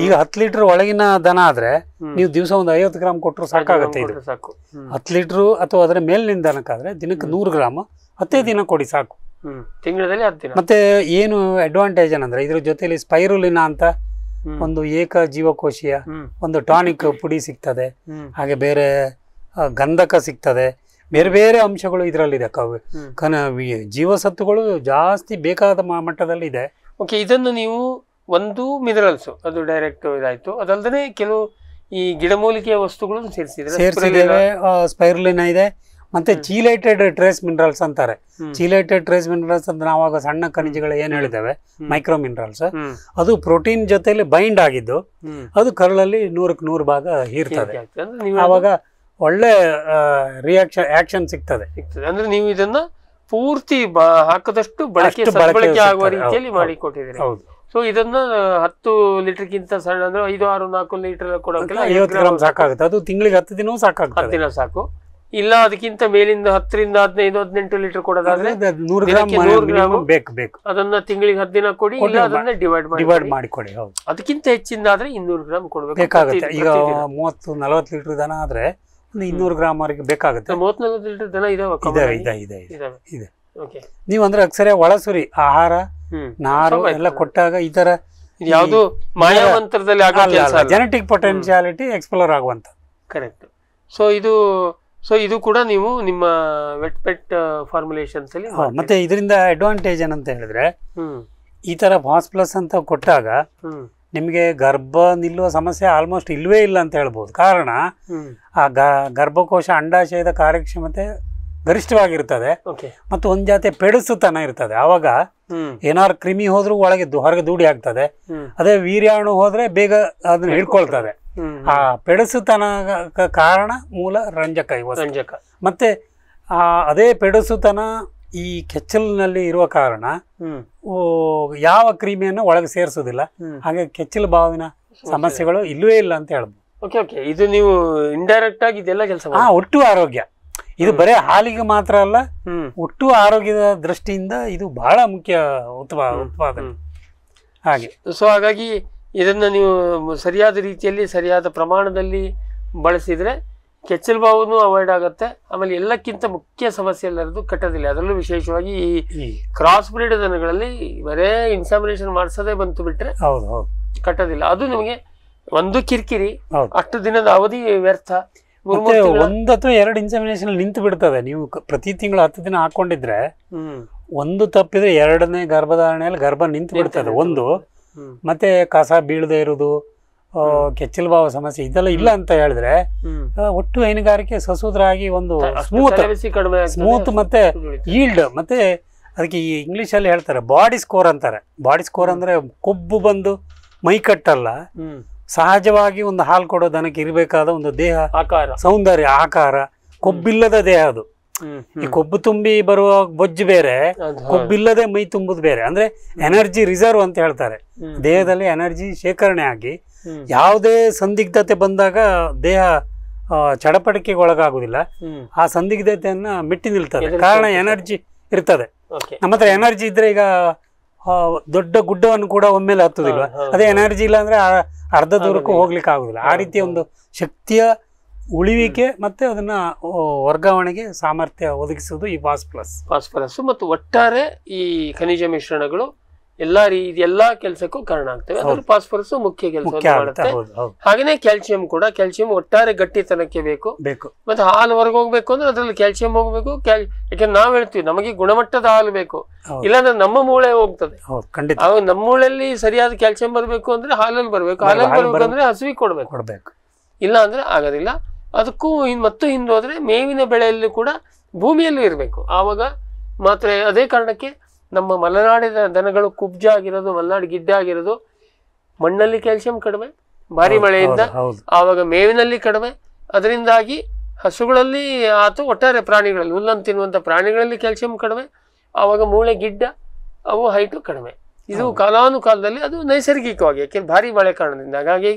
ಈಗ ಹತ್ತು ಲೀಟರ್ ಒಳಗಿನ ದನ ಆದ್ರೆ ನೀವು ದಿವಸ ಒಂದು ಐವತ್ತು ಗ್ರಾಮ್ ಕೊಟ್ಟರು ಸಾಕಾಗುತ್ತೆ ಇದು ಸಾಕು ಹತ್ತು ಲೀಟರ್ ಅಥವಾ ಅದರ ಮೇಲಿನ ದನಕ್ಕಾದ್ರೆ ದಿನಕ್ಕೆ ನೂರು ಗ್ರಾಮ್ ಹತ್ತೇ ದಿನ ಕೊಡಿ ಸಾಕು ತಿಂಗಳಲ್ಲಿ ಮತ್ತೆ ಏನು ಅಡ್ವಾಂಟೇಜ್ ಏನಂದ್ರೆ ಇದ್ರ ಜೊತೆಲಿ ಸ್ಪೈರುಲಿನ ಅಂತ ಒಂದು ಏಕ ಜೀವಕೋಶಿಯ ಒಂದು ಟಾನಿಕ್ ಪುಡಿ ಸಿಗ್ತದೆ ಹಾಗೆ ಬೇರೆ ಗಂಧಕ ಸಿಗ್ತದೆ ಬೇರೆ ಬೇರೆ ಅಂಶಗಳು ಇದರಲ್ಲಿದೆ ಕನ ಜೀವಸತ್ತುಗಳು ಜಾಸ್ತಿ ಬೇಕಾದ ಮಟ್ಟದಲ್ಲಿ ಇದೆ ಓಕೆ ಇದನ್ನು ನೀವು ಒಂದು ಮಿನರಲ್ಸ್ ಅದು ಡೈರೆಕ್ಟ್ ಇದಾಯ್ತು ಅದಲ್ಲದೆ ಕೆಲವು ಈ ಗಿಡಮೂಲಿಕೆಯ ವಸ್ತುಗಳನ್ನು ಸೇರಿಸಿದೆ ಸೇರಿಸಿದ್ದೇವೆ ಸ್ಪೈರುಲಿನ ಇದೆ ಮತ್ತೆ ಚೀಲೈಟೆಡ್ ಟ್ರೇಸ್ ಮಿನರಲ್ಸ್ ಅಂತಾರೆ ಚೀಲೈಟೆಡ್ ಟ್ರೇಸ್ ಮಿನರಲ್ಸ್ ಅಂತ ನಾವಾಗ ಸಣ್ಣ ಖನಿಜಗಳು ಏನ್ ಹೇಳಿದ್ದೇವೆ ಮೈಕ್ರೋ ಮಿನರಲ್ಸ್ ಅದು ಪ್ರೋಟೀನ್ ಜೊತೆಲಿ ಬೈಂಡ್ ಆಗಿದ್ದು ಅದು ಕರಳಲ್ಲಿ ನೂರಕ್ಕೆ ನೂರು ಭಾಗ ಹೀರ್ತದೆ ಆವಾಗ ಒಳ್ಳೆ ರಿಯಾಕ್ಷನ್ ಆಕ್ಷನ್ ಸಿಗ್ತದೆ ಅಂದ್ರೆ ನೀವು ಇದನ್ನ ಪೂರ್ತಿ ಹಾಕದಷ್ಟು ಬಳಕೆ ಬಳಕೆ ಆಗುವ ರೀತಿಯಲ್ಲಿ ಮಾಡಿ ಕೊಟ್ಟಿದ್ದೀರಿ ಸೊ ಇದನ್ನ ಹತ್ತು ಲೀಟರ್ ಗಿಂತ ಸಣ್ಣ ಅಂದ್ರೆ ಐದು ಆರು ನಾಲ್ಕು ಲೀಟರ್ ಕೊಡೋಕೆ ಐವತ್ತು ಗ್ರಾಮ್ ಸಾಕಾಗುತ್ತೆ ಅದು ತಿಂಗಳಿಗೆ ಹತ್ತು ದಿನವೂ ಸಾಕಾಗುತ್ತೆ ಹತ್ತು ದಿನ ಸಾಕು ಇಲ್ಲ ಅದಕ್ಕಿಂತ ಮೇಲಿಂದ ಹತ್ತರಿಂದ ಹದಿನೈದು ಹದಿನೆಂಟು ಲೀಟರ್ ಕೊಡೋದಾದ್ರೆ ನೂರು ಗ್ರಾಮ್ ಬೇಕು ಬೇಕು ಅದನ್ನ ತಿಂಗಳಿಗೆ ಹದಿನ ಕೊಡಿ ಇಲ್ಲ ಅದನ್ನ ಡಿವೈಡ್ ಮಾಡಿ ಡಿವೈಡ್ ಕೊಡಿ ಹೌದು ಅದಕ್ಕಿಂತ ಹೆಚ್ಚಿಂದ ಆದ್ರೆ ಇನ್ನೂರು ಗ್ರಾಮ್ ಕೊಡಬೇಕು ಈಗ ಮೂವತ್ತು ನಲವತ್ತು ಲೀಟರ್ ದನ ಆದ್ರೆ ಒಂದು ಇನ್ನೂರು ಗ್ರಾಮ್ ವರೆಗೆ ಬೇಕಾಗುತ್ತೆ ಮೂವತ್ತು ನಲವತ್ತು ಲೀಟರ್ ದನ ಇದಾವೆ ಇದೆ ಇದೆ ಇದೆ ನೀವು ಅಂದ್ರೆ ಅಕ್ಷರ ಒಳಸುರಿ ಆಹಾರ ನಾರು ಎಲ್ಲ ಕೊಟ್ಟಾಗ ಈ ತರ ಯಾವುದು ಮಾಯಾವಂತರದಲ್ಲಿ ಜೆನೆಟಿಕ್ ಪೊಟೆನ್ಶಿಯಾಲಿಟಿ ಎಕ್ಸ್ಪ್ಲೋರ್ ಆಗುವಂತ ಕರೆಕ್ಟ್ ಸೊ ಇದು ಸೊ ಇದು ಕೂಡ ನೀವು ನಿಮ್ಮ ವೆಟ್ ಪೆಟ್ ಫಾರ್ಮುಲೇಷನ್ಸ್ ಅಲ್ಲಿ ಮತ್ತೆ ಇದರಿಂದ ಅಡ್ವಾಂಟೇಜ್ ಏನಂತ ಹೇಳಿದ್ರೆ ಈ ತರ ಫಾಸ್ ಪ್ಲಸ್ ಅಂತ ಕೊಟ್ಟಾಗ ನಿಮಗೆ ಗರ್ಭ ನಿಲ್ಲುವ ಸಮಸ್ಯೆ ಆಲ್ಮೋಸ್ಟ್ ಇಲ್ವೇ ಇಲ್ಲ ಅಂತ ಹೇಳ್ಬೋದು ಕಾರಣ ಆ ಗರ್ಭಕೋಶ ಅಂಡಾಶಯದ ಕಾರ್ಯಕ್ಷಮತೆ ಗರಿಷ್ಠವಾಗಿರ್ತದೆ ಮತ್ತು ಒಂದ್ ಜಾತಿ ತನ ಇರ್ತದೆ ಆವಾಗ ಏನಾರು ಕ್ರಿಮಿ ಹೋದ್ರೂ ಒಳಗೆ ಹೊರಗೆ ದೂಡಿ ಆಗ್ತದೆ ಅದೇ ವೀರ್ಯಾಣು ಹೋದ್ರೆ ಬೇಗ ಅದನ್ನ ಹಿಡ್ಕೊಳ್ತದೆ ಆ ಪೆಡಸುತನ ಕಾರಣ ಮೂಲ ರಂಜಕ ಇವ ರಂಜಕ ಮತ್ತೆ ಆ ಅದೇ ಪೆಡಸುತನ ಈ ಕೆಚ್ಚಲ್ನಲ್ಲಿ ಇರುವ ಕಾರಣ ಯಾವ ಕ್ರೀಮಿಯನ್ನು ಒಳಗೆ ಸೇರಿಸೋದಿಲ್ಲ ಹಾಗೆ ಕೆಚ್ಚಲ ಬಾವಿನ ಸಮಸ್ಯೆಗಳು ಇಲ್ಲವೇ ಇಲ್ಲ ಅಂತ ಹೇಳ್ಬೋದು ಓಕೆ ಓಕೆ ಇದು ನೀವು ಇಂಡೈರೆಕ್ಟ್ ಆಗಿ ಇದೆಲ್ಲ ಕೆಲಸ ಹಾ ಒಟ್ಟು ಆರೋಗ್ಯ ಇದು ಬರೇ ಹಾಲಿಗೆ ಮಾತ್ರ ಅಲ್ಲ ಒಟ್ಟು ಆರೋಗ್ಯದ ದೃಷ್ಟಿಯಿಂದ ಇದು ಬಹಳ ಮುಖ್ಯ ಉತ್ಪಾದ ಉತ್ಪಾದನೆ ಹಾಗೆ ಸೊ ಹಾಗಾಗಿ ಇದನ್ನು ನೀವು ಸರಿಯಾದ ರೀತಿಯಲ್ಲಿ ಸರಿಯಾದ ಪ್ರಮಾಣದಲ್ಲಿ ಬಳಸಿದರೆ ಕೆಚ್ಚಲು ಅವಾಯ್ಡ್ ಆಗುತ್ತೆ ಆಮೇಲೆ ಎಲ್ಲಕ್ಕಿಂತ ಮುಖ್ಯ ಸಮಸ್ಯೆ ಎಲ್ಲರದು ಕಟ್ಟೋದಿಲ್ಲ ಅದರಲ್ಲೂ ವಿಶೇಷವಾಗಿ ಈ ಕ್ರಾಸ್ ಬ್ರೀಡ್ ದನಗಳಲ್ಲಿ ಬರೇ ಇನ್ಸಾಮಿನೇಷನ್ ಮಾಡಿಸೋದೇ ಬಂತು ಬಿಟ್ರೆ ಕಟ್ಟೋದಿಲ್ಲ ಅದು ನಿಮಗೆ ಒಂದು ಕಿರಿಕಿರಿ ಅಷ್ಟು ದಿನದ ಅವಧಿ ವ್ಯರ್ಥ ಒಂದು ಅಥವಾ ಎರಡು ಇನ್ಸಾಮಿನೇಷನ್ ನಿಂತು ಬಿಡ್ತದೆ ನೀವು ಪ್ರತಿ ತಿಂಗಳು ಹತ್ತು ದಿನ ಹಾಕೊಂಡಿದ್ರೆ ಒಂದು ತಪ್ಪಿದ್ರೆ ಎರಡನೇ ಗರ್ಭಧಾರಣೆಯಲ್ಲಿ ಗರ್ಭ ನಿಂತು ಬಿಡ್ತದೆ ಒಂದು ಮತ್ತೆ ಕಸ ಬೀಳದೆ ಇರೋದು ಕೆಚ್ಚಲ್ ಭಾವ ಸಮಸ್ಯೆ ಇದೆಲ್ಲ ಇಲ್ಲ ಅಂತ ಹೇಳಿದ್ರೆ ಒಟ್ಟು ಹೈನುಗಾರಿಕೆ ಸಸೂದ್ರ ಆಗಿ ಒಂದು ಸ್ಮೂತ್ ಸ್ಮೂತ್ ಮತ್ತೆ ಈಲ್ಡ್ ಮತ್ತೆ ಅದಕ್ಕೆ ಈ ಇಂಗ್ಲಿಷ್ ಅಲ್ಲಿ ಹೇಳ್ತಾರೆ ಬಾಡಿ ಸ್ಕೋರ್ ಅಂತಾರೆ ಬಾಡಿ ಸ್ಕೋರ್ ಅಂದ್ರೆ ಕೊಬ್ಬು ಬಂದು ಮೈ ಕಟ್ಟಲ್ಲ ಸಹಜವಾಗಿ ಒಂದು ಹಾಲು ಕೊಡೋ ದನಕ್ಕೆ ಇರಬೇಕಾದ ಒಂದು ದೇಹ ಸೌಂದರ್ಯ ಆಕಾರ ಕೊಬ್ಬಿಲ್ಲದ ದೇಹ ಅದು ಈ ಕೊಬ್ಬು ತುಂಬಿ ಬರುವ ಬೊಜ್ಜು ಬೇರೆ ಕೊಬ್ಬಿಲ್ಲದೆ ಮೈ ತುಂಬುದು ಬೇರೆ ಅಂದ್ರೆ ಎನರ್ಜಿ ರಿಸರ್ವ್ ಅಂತ ಹೇಳ್ತಾರೆ ದೇಹದಲ್ಲಿ ಎನರ್ಜಿ ಶೇಖರಣೆ ಆಗಿ ಯಾವುದೇ ಸಂದಿಗ್ಧತೆ ಬಂದಾಗ ದೇಹ ಚಡಪಟಿಕೆಗೆ ಒಳಗಾಗುದಿಲ್ಲ ಆ ಸಂದಿಗ್ಧತೆಯನ್ನ ಮಿಟ್ಟಿ ನಿಲ್ತದೆ ಕಾರಣ ಎನರ್ಜಿ ಇರ್ತದೆ ನಮ್ಮ ಹತ್ರ ಎನರ್ಜಿ ಇದ್ರೆ ಈಗ ದೊಡ್ಡ ಗುಡ್ಡವನ್ನು ಕೂಡ ಒಮ್ಮೆಲೆ ಹತ್ತುದಿಲ್ವಾ ಅದೇ ಎನರ್ಜಿ ಇಲ್ಲ ಅಂದ್ರೆ ಅರ್ಧ ದೂರಕ್ಕೂ ಹೋಗ್ಲಿಕ್ಕೆ ಆಗುದಿಲ್ಲ ಆ ರೀತಿಯ ಒಂದು ಶಕ್ತಿಯ ಉಳಿವಿಕೆ ಮತ್ತೆ ಅದನ್ನ ವರ್ಗಾವಣೆಗೆ ಸಾಮರ್ಥ್ಯ ಒದಗಿಸುವುದು ಈ ಫಾಸ್ಪ್ಲಸ್ ಫಾಸ್ಫರಸ್ ಮತ್ತು ಒಟ್ಟಾರೆ ಈ ಖನಿಜ ಮಿಶ್ರಣಗಳು ಎಲ್ಲಾ ರೀತಿ ಎಲ್ಲಾ ಕೆಲಸಕ್ಕೂ ಕಾರಣ ಆಗ್ತವೆ ಅದ್ರ ಫಾಸ್ಪರಸ್ ಮುಖ್ಯ ಕೆಲಸ ಮಾಡುತ್ತೆ ಹಾಗೇನೆ ಕ್ಯಾಲ್ಸಿಯಂ ಕೂಡ ಕ್ಯಾಲ್ಸಿಯಂ ಒಟ್ಟಾರೆ ಗಟ್ಟಿತನಕ್ಕೆ ಬೇಕು ಬೇಕು ಮತ್ತೆ ಹಾಲು ಹೊರಗೆ ಹೋಗ್ಬೇಕು ಅಂದ್ರೆ ಅದ್ರಲ್ಲಿ ಕ್ಯಾಲ್ಸಿಯಂ ಹೋಗ್ಬೇಕು ಯಾಕಂದ್ರೆ ನಾವ್ ಹೇಳ್ತೀವಿ ನಮಗೆ ಗುಣಮಟ್ಟದ ಹಾಲು ಬೇಕು ಇಲ್ಲಾಂದ್ರೆ ನಮ್ಮ ಮೂಳೆ ಹೋಗ್ತದೆ ನಮ್ಮ ಮೂಳೆಯಲ್ಲಿ ಸರಿಯಾದ ಕ್ಯಾಲ್ಸಿಯಂ ಬರಬೇಕು ಅಂದ್ರೆ ಹಾಲಲ್ಲಿ ಬರಬೇಕು ಹಾಲಲ್ಲಿ ಬರ್ಬೇಕು ಅಂದ್ರೆ ಹಸುವಿಗೆ ಕೊಡ್ಬೇಕು ಕೊಡ್ಬೇಕು ಇಲ್ಲ ಅಂದ್ರೆ ಆಗೋದಿಲ್ಲ ಅದಕ್ಕೂ ಇನ್ ಮತ್ತೆ ಹಿಂದೋದ್ರೆ ಮೇವಿನ ಬೆಳೆಯಲ್ಲೂ ಕೂಡ ಭೂಮಿಯಲ್ಲೂ ಇರಬೇಕು ಆವಾಗ ಮಾತ್ರ ಅದೇ ಕಾರಣಕ್ಕೆ ನಮ್ಮ ಮಲೆನಾಡಿನ ದನಗಳು ಆಗಿರೋದು ಮಲೆನಾಡು ಗಿಡ್ಡ ಆಗಿರೋದು ಮಣ್ಣಲ್ಲಿ ಕ್ಯಾಲ್ಸಿಯಂ ಕಡಿಮೆ ಭಾರಿ ಮಳೆಯಿಂದ ಆವಾಗ ಮೇವಿನಲ್ಲಿ ಕಡಿಮೆ ಅದರಿಂದಾಗಿ ಹಸುಗಳಲ್ಲಿ ಆತು ಒಟ್ಟಾರೆ ಪ್ರಾಣಿಗಳಲ್ಲಿ ಹುಲ್ಲನ್ನು ತಿನ್ನುವಂಥ ಪ್ರಾಣಿಗಳಲ್ಲಿ ಕ್ಯಾಲ್ಸಿಯಂ ಕಡಿಮೆ ಆವಾಗ ಮೂಳೆ ಗಿಡ್ಡ ಅವು ಹೈಟು ಕಡಿಮೆ ಇದು ಕಾಲಾನುಕಾಲದಲ್ಲಿ ಅದು ನೈಸರ್ಗಿಕವಾಗಿ ಯಾಕೆಂದ್ರೆ ಭಾರಿ ಮಳೆ ಕಾರಣದಿಂದ ಹಾಗಾಗಿ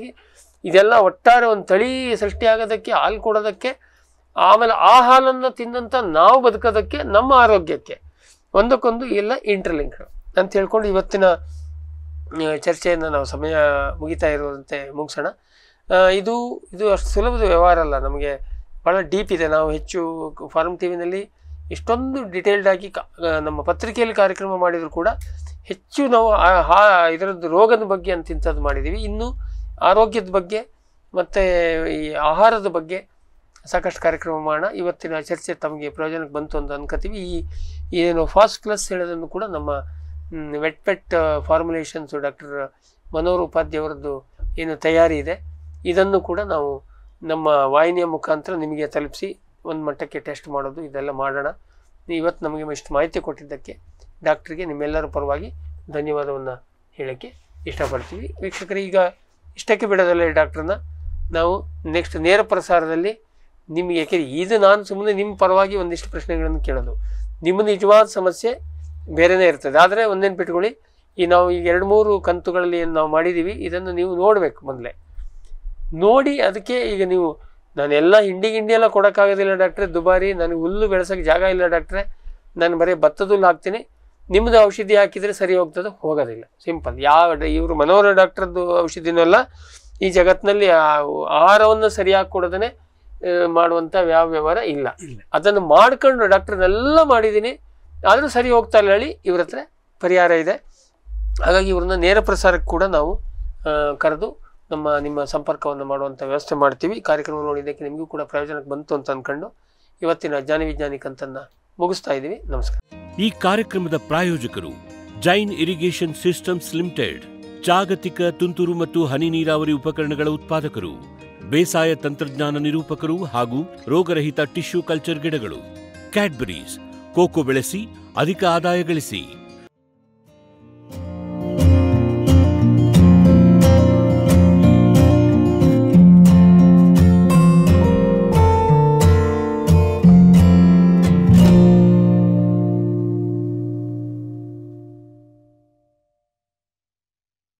ಇದೆಲ್ಲ ಒಟ್ಟಾರೆ ಒಂದು ತಳಿ ಸೃಷ್ಟಿಯಾಗೋದಕ್ಕೆ ಹಾಲು ಕೊಡೋದಕ್ಕೆ ಆಮೇಲೆ ಆ ಹಾಲನ್ನು ತಿಂದಂಥ ನಾವು ಬದುಕೋದಕ್ಕೆ ನಮ್ಮ ಆರೋಗ್ಯಕ್ಕೆ ಒಂದಕ್ಕೊಂದು ಎಲ್ಲ ಇಂಟರ್ಲಿಂಕ್ ಅಂತ ಹೇಳ್ಕೊಂಡು ಇವತ್ತಿನ ಚರ್ಚೆಯನ್ನು ನಾವು ಸಮಯ ಮುಗಿತಾ ಇರುವಂತೆ ಮುಗಿಸೋಣ ಇದು ಇದು ಅಷ್ಟು ಸುಲಭದ ವ್ಯವಹಾರ ಅಲ್ಲ ನಮಗೆ ಭಾಳ ಡೀಪ್ ಇದೆ ನಾವು ಹೆಚ್ಚು ಫಾರ್ಮ್ ಟಿ ವಿನಲ್ಲಿ ಇಷ್ಟೊಂದು ಡಿಟೇಲ್ಡ್ ಆಗಿ ನಮ್ಮ ಪತ್ರಿಕೆಯಲ್ಲಿ ಕಾರ್ಯಕ್ರಮ ಮಾಡಿದರೂ ಕೂಡ ಹೆಚ್ಚು ನಾವು ಆ ಇದರದ್ದು ರೋಗದ ಬಗ್ಗೆ ಅಂತಿಂಥದ್ದು ಮಾಡಿದ್ದೀವಿ ಇನ್ನು ಆರೋಗ್ಯದ ಬಗ್ಗೆ ಮತ್ತು ಈ ಆಹಾರದ ಬಗ್ಗೆ ಸಾಕಷ್ಟು ಕಾರ್ಯಕ್ರಮ ಮಾಡೋಣ ಇವತ್ತಿನ ಚರ್ಚೆ ತಮಗೆ ಪ್ರಯೋಜನಕ್ಕೆ ಬಂತು ಅಂತ ಅನ್ಕೋತೀವಿ ಈ ಏನು ಫಾಸ್ಟ್ ಕ್ಲಾಸ್ ಹೇಳೋದನ್ನು ಕೂಡ ನಮ್ಮ vet pet formulations doctor Manohar ಉಪಾಧ್ಯವರದ್ದು ಏನು ತಯಾರಿ ಇದೆ ಇದನ್ನು ಕೂಡ ನಾವು ನಮ್ಮ ವಾಹಿನಿಯ ಮುಖಾಂತರ ನಿಮಗೆ ತಲುಪಿಸಿ ಒಂದು ಮಟ್ಟಕ್ಕೆ ಟೆಸ್ಟ್ ಮಾಡೋದು ಇದೆಲ್ಲ ಮಾಡೋಣ ಇವತ್ತು ನಮಗೆ ಇಷ್ಟು ಮಾಹಿತಿ ಕೊಟ್ಟಿದ್ದಕ್ಕೆ ಡಾಕ್ಟ್ರಿಗೆ ನಿಮ್ಮೆಲ್ಲರ ಪರವಾಗಿ ಧನ್ಯವಾದವನ್ನು ಹೇಳೋಕ್ಕೆ ಇಷ್ಟಪಡ್ತೀವಿ ವೀಕ್ಷಕರು ಈಗ ಇಷ್ಟಕ್ಕೆ ಬಿಡೋದಲ್ಲ ಡಾಕ್ಟ್ರನ್ನ ನಾವು ನೆಕ್ಸ್ಟ್ ನೇರ ಪ್ರಸಾರದಲ್ಲಿ ನಿಮಗೆ ಯಾಕೆಂದರೆ ಇದು ನಾನು ಸುಮ್ಮನೆ ನಿಮ್ಮ ಪರವಾಗಿ ಒಂದಿಷ್ಟು ಪ್ರಶ್ನೆಗಳನ್ನು ಕೇಳೋದು ನಿಮ್ಮ ನಿಜವಾದ ಸಮಸ್ಯೆ ಬೇರೆನೇ ಇರ್ತದೆ ಆದರೆ ಒಂದೇನು ಬಿಟ್ಕೊಳ್ಳಿ ಈ ನಾವು ಈಗ ಎರಡು ಮೂರು ಕಂತುಗಳಲ್ಲಿ ಏನು ನಾವು ಮಾಡಿದ್ದೀವಿ ಇದನ್ನು ನೀವು ನೋಡಬೇಕು ಮೊದಲೇ ನೋಡಿ ಅದಕ್ಕೆ ಈಗ ನೀವು ನಾನೆಲ್ಲ ಹಿಂಡಿ ಎಲ್ಲ ಕೊಡೋಕ್ಕಾಗೋದಿಲ್ಲ ಡಾಕ್ಟ್ರೆ ದುಬಾರಿ ನನಗೆ ಹುಲ್ಲು ಬೆಳೆಸೋಕ್ಕೆ ಜಾಗ ಇಲ್ಲ ಡಾಕ್ಟ್ರೆ ನಾನು ಬರೀ ಭತ್ತದಲ್ಲಿ ಹಾಕ್ತೀನಿ ನಿಮ್ಮದು ಔಷಧಿ ಹಾಕಿದರೆ ಸರಿ ಹೋಗ್ತದೆ ಹೋಗೋದಿಲ್ಲ ಸಿಂಪಲ್ ಯಾವ ಇವರು ಮನೋರ ಡಾಕ್ಟ್ರದ್ದು ಔಷಧಿನೆಲ್ಲ ಈ ಜಗತ್ತಿನಲ್ಲಿ ಆಹಾರವನ್ನು ಸರಿಯಾಗಿ ಕೊಡೋದನ್ನೇ ಮಾಡುವಂಥ ಯಾವ ವ್ಯವಹಾರ ಇಲ್ಲ ಅದನ್ನು ಮಾಡ್ಕೊಂಡು ಡಾಕ್ಟ್ರನ್ನೆಲ್ಲ ಮಾಡಿದ್ದೀನಿ ಆದರೂ ಸರಿ ಹೋಗ್ತಾ ಇಲ್ಲ ಹೇಳಿ ಇವ್ರ ಹತ್ರ ಪರಿಹಾರ ಇದೆ ಹಾಗಾಗಿ ಇವ್ರನ್ನ ನೇರ ಪ್ರಸಾರಕ್ಕೆ ಕೂಡ ನಾವು ಕರೆದು ನಮ್ಮ ನಿಮ್ಮ ಸಂಪರ್ಕವನ್ನು ಮಾಡುವಂಥ ವ್ಯವಸ್ಥೆ ಮಾಡ್ತೀವಿ ಕಾರ್ಯಕ್ರಮ ನೋಡಿದ್ದಕ್ಕೆ ನಿಮಗೂ ಕೂಡ ಪ್ರಯೋಜನಕ್ಕೆ ಬಂತು ಅಂತ ಅಂದ್ಕೊಂಡು ಇವತ್ತಿನ ಜ್ಞಾನಿ ವಿಜ್ಞಾನಿ ಕಂತನ್ನು ಮುಗಿಸ್ತಾ ಇದ್ದೀವಿ ನಮಸ್ಕಾರ ಈ ಕಾರ್ಯಕ್ರಮದ ಪ್ರಾಯೋಜಕರು ಜೈನ್ ಇರಿಗೇಷನ್ ಸಿಸ್ಟಮ್ಸ್ ಲಿಮಿಟೆಡ್ ಜಾಗತಿಕ ತುಂತುರು ಮತ್ತು ಹನಿ ನೀರಾವರಿ ಉಪಕರಣಗಳ ಉತ್ಪಾದಕರು ಬೇಸಾಯ ತಂತ್ರಜ್ಞಾನ ನಿರೂಪಕರು ಹಾಗೂ ರೋಗರಹಿತ ಟಿಶ್ಯೂ ಕಲ್ಚರ್ ಗಿಡಗಳು ಕ್ಯಾಡ್ಬರೀಸ್ ಕೋಕೋ ಬೆಳೆಸಿ ಅಧಿಕ ಆದಾಯ ಗಳಿಸಿ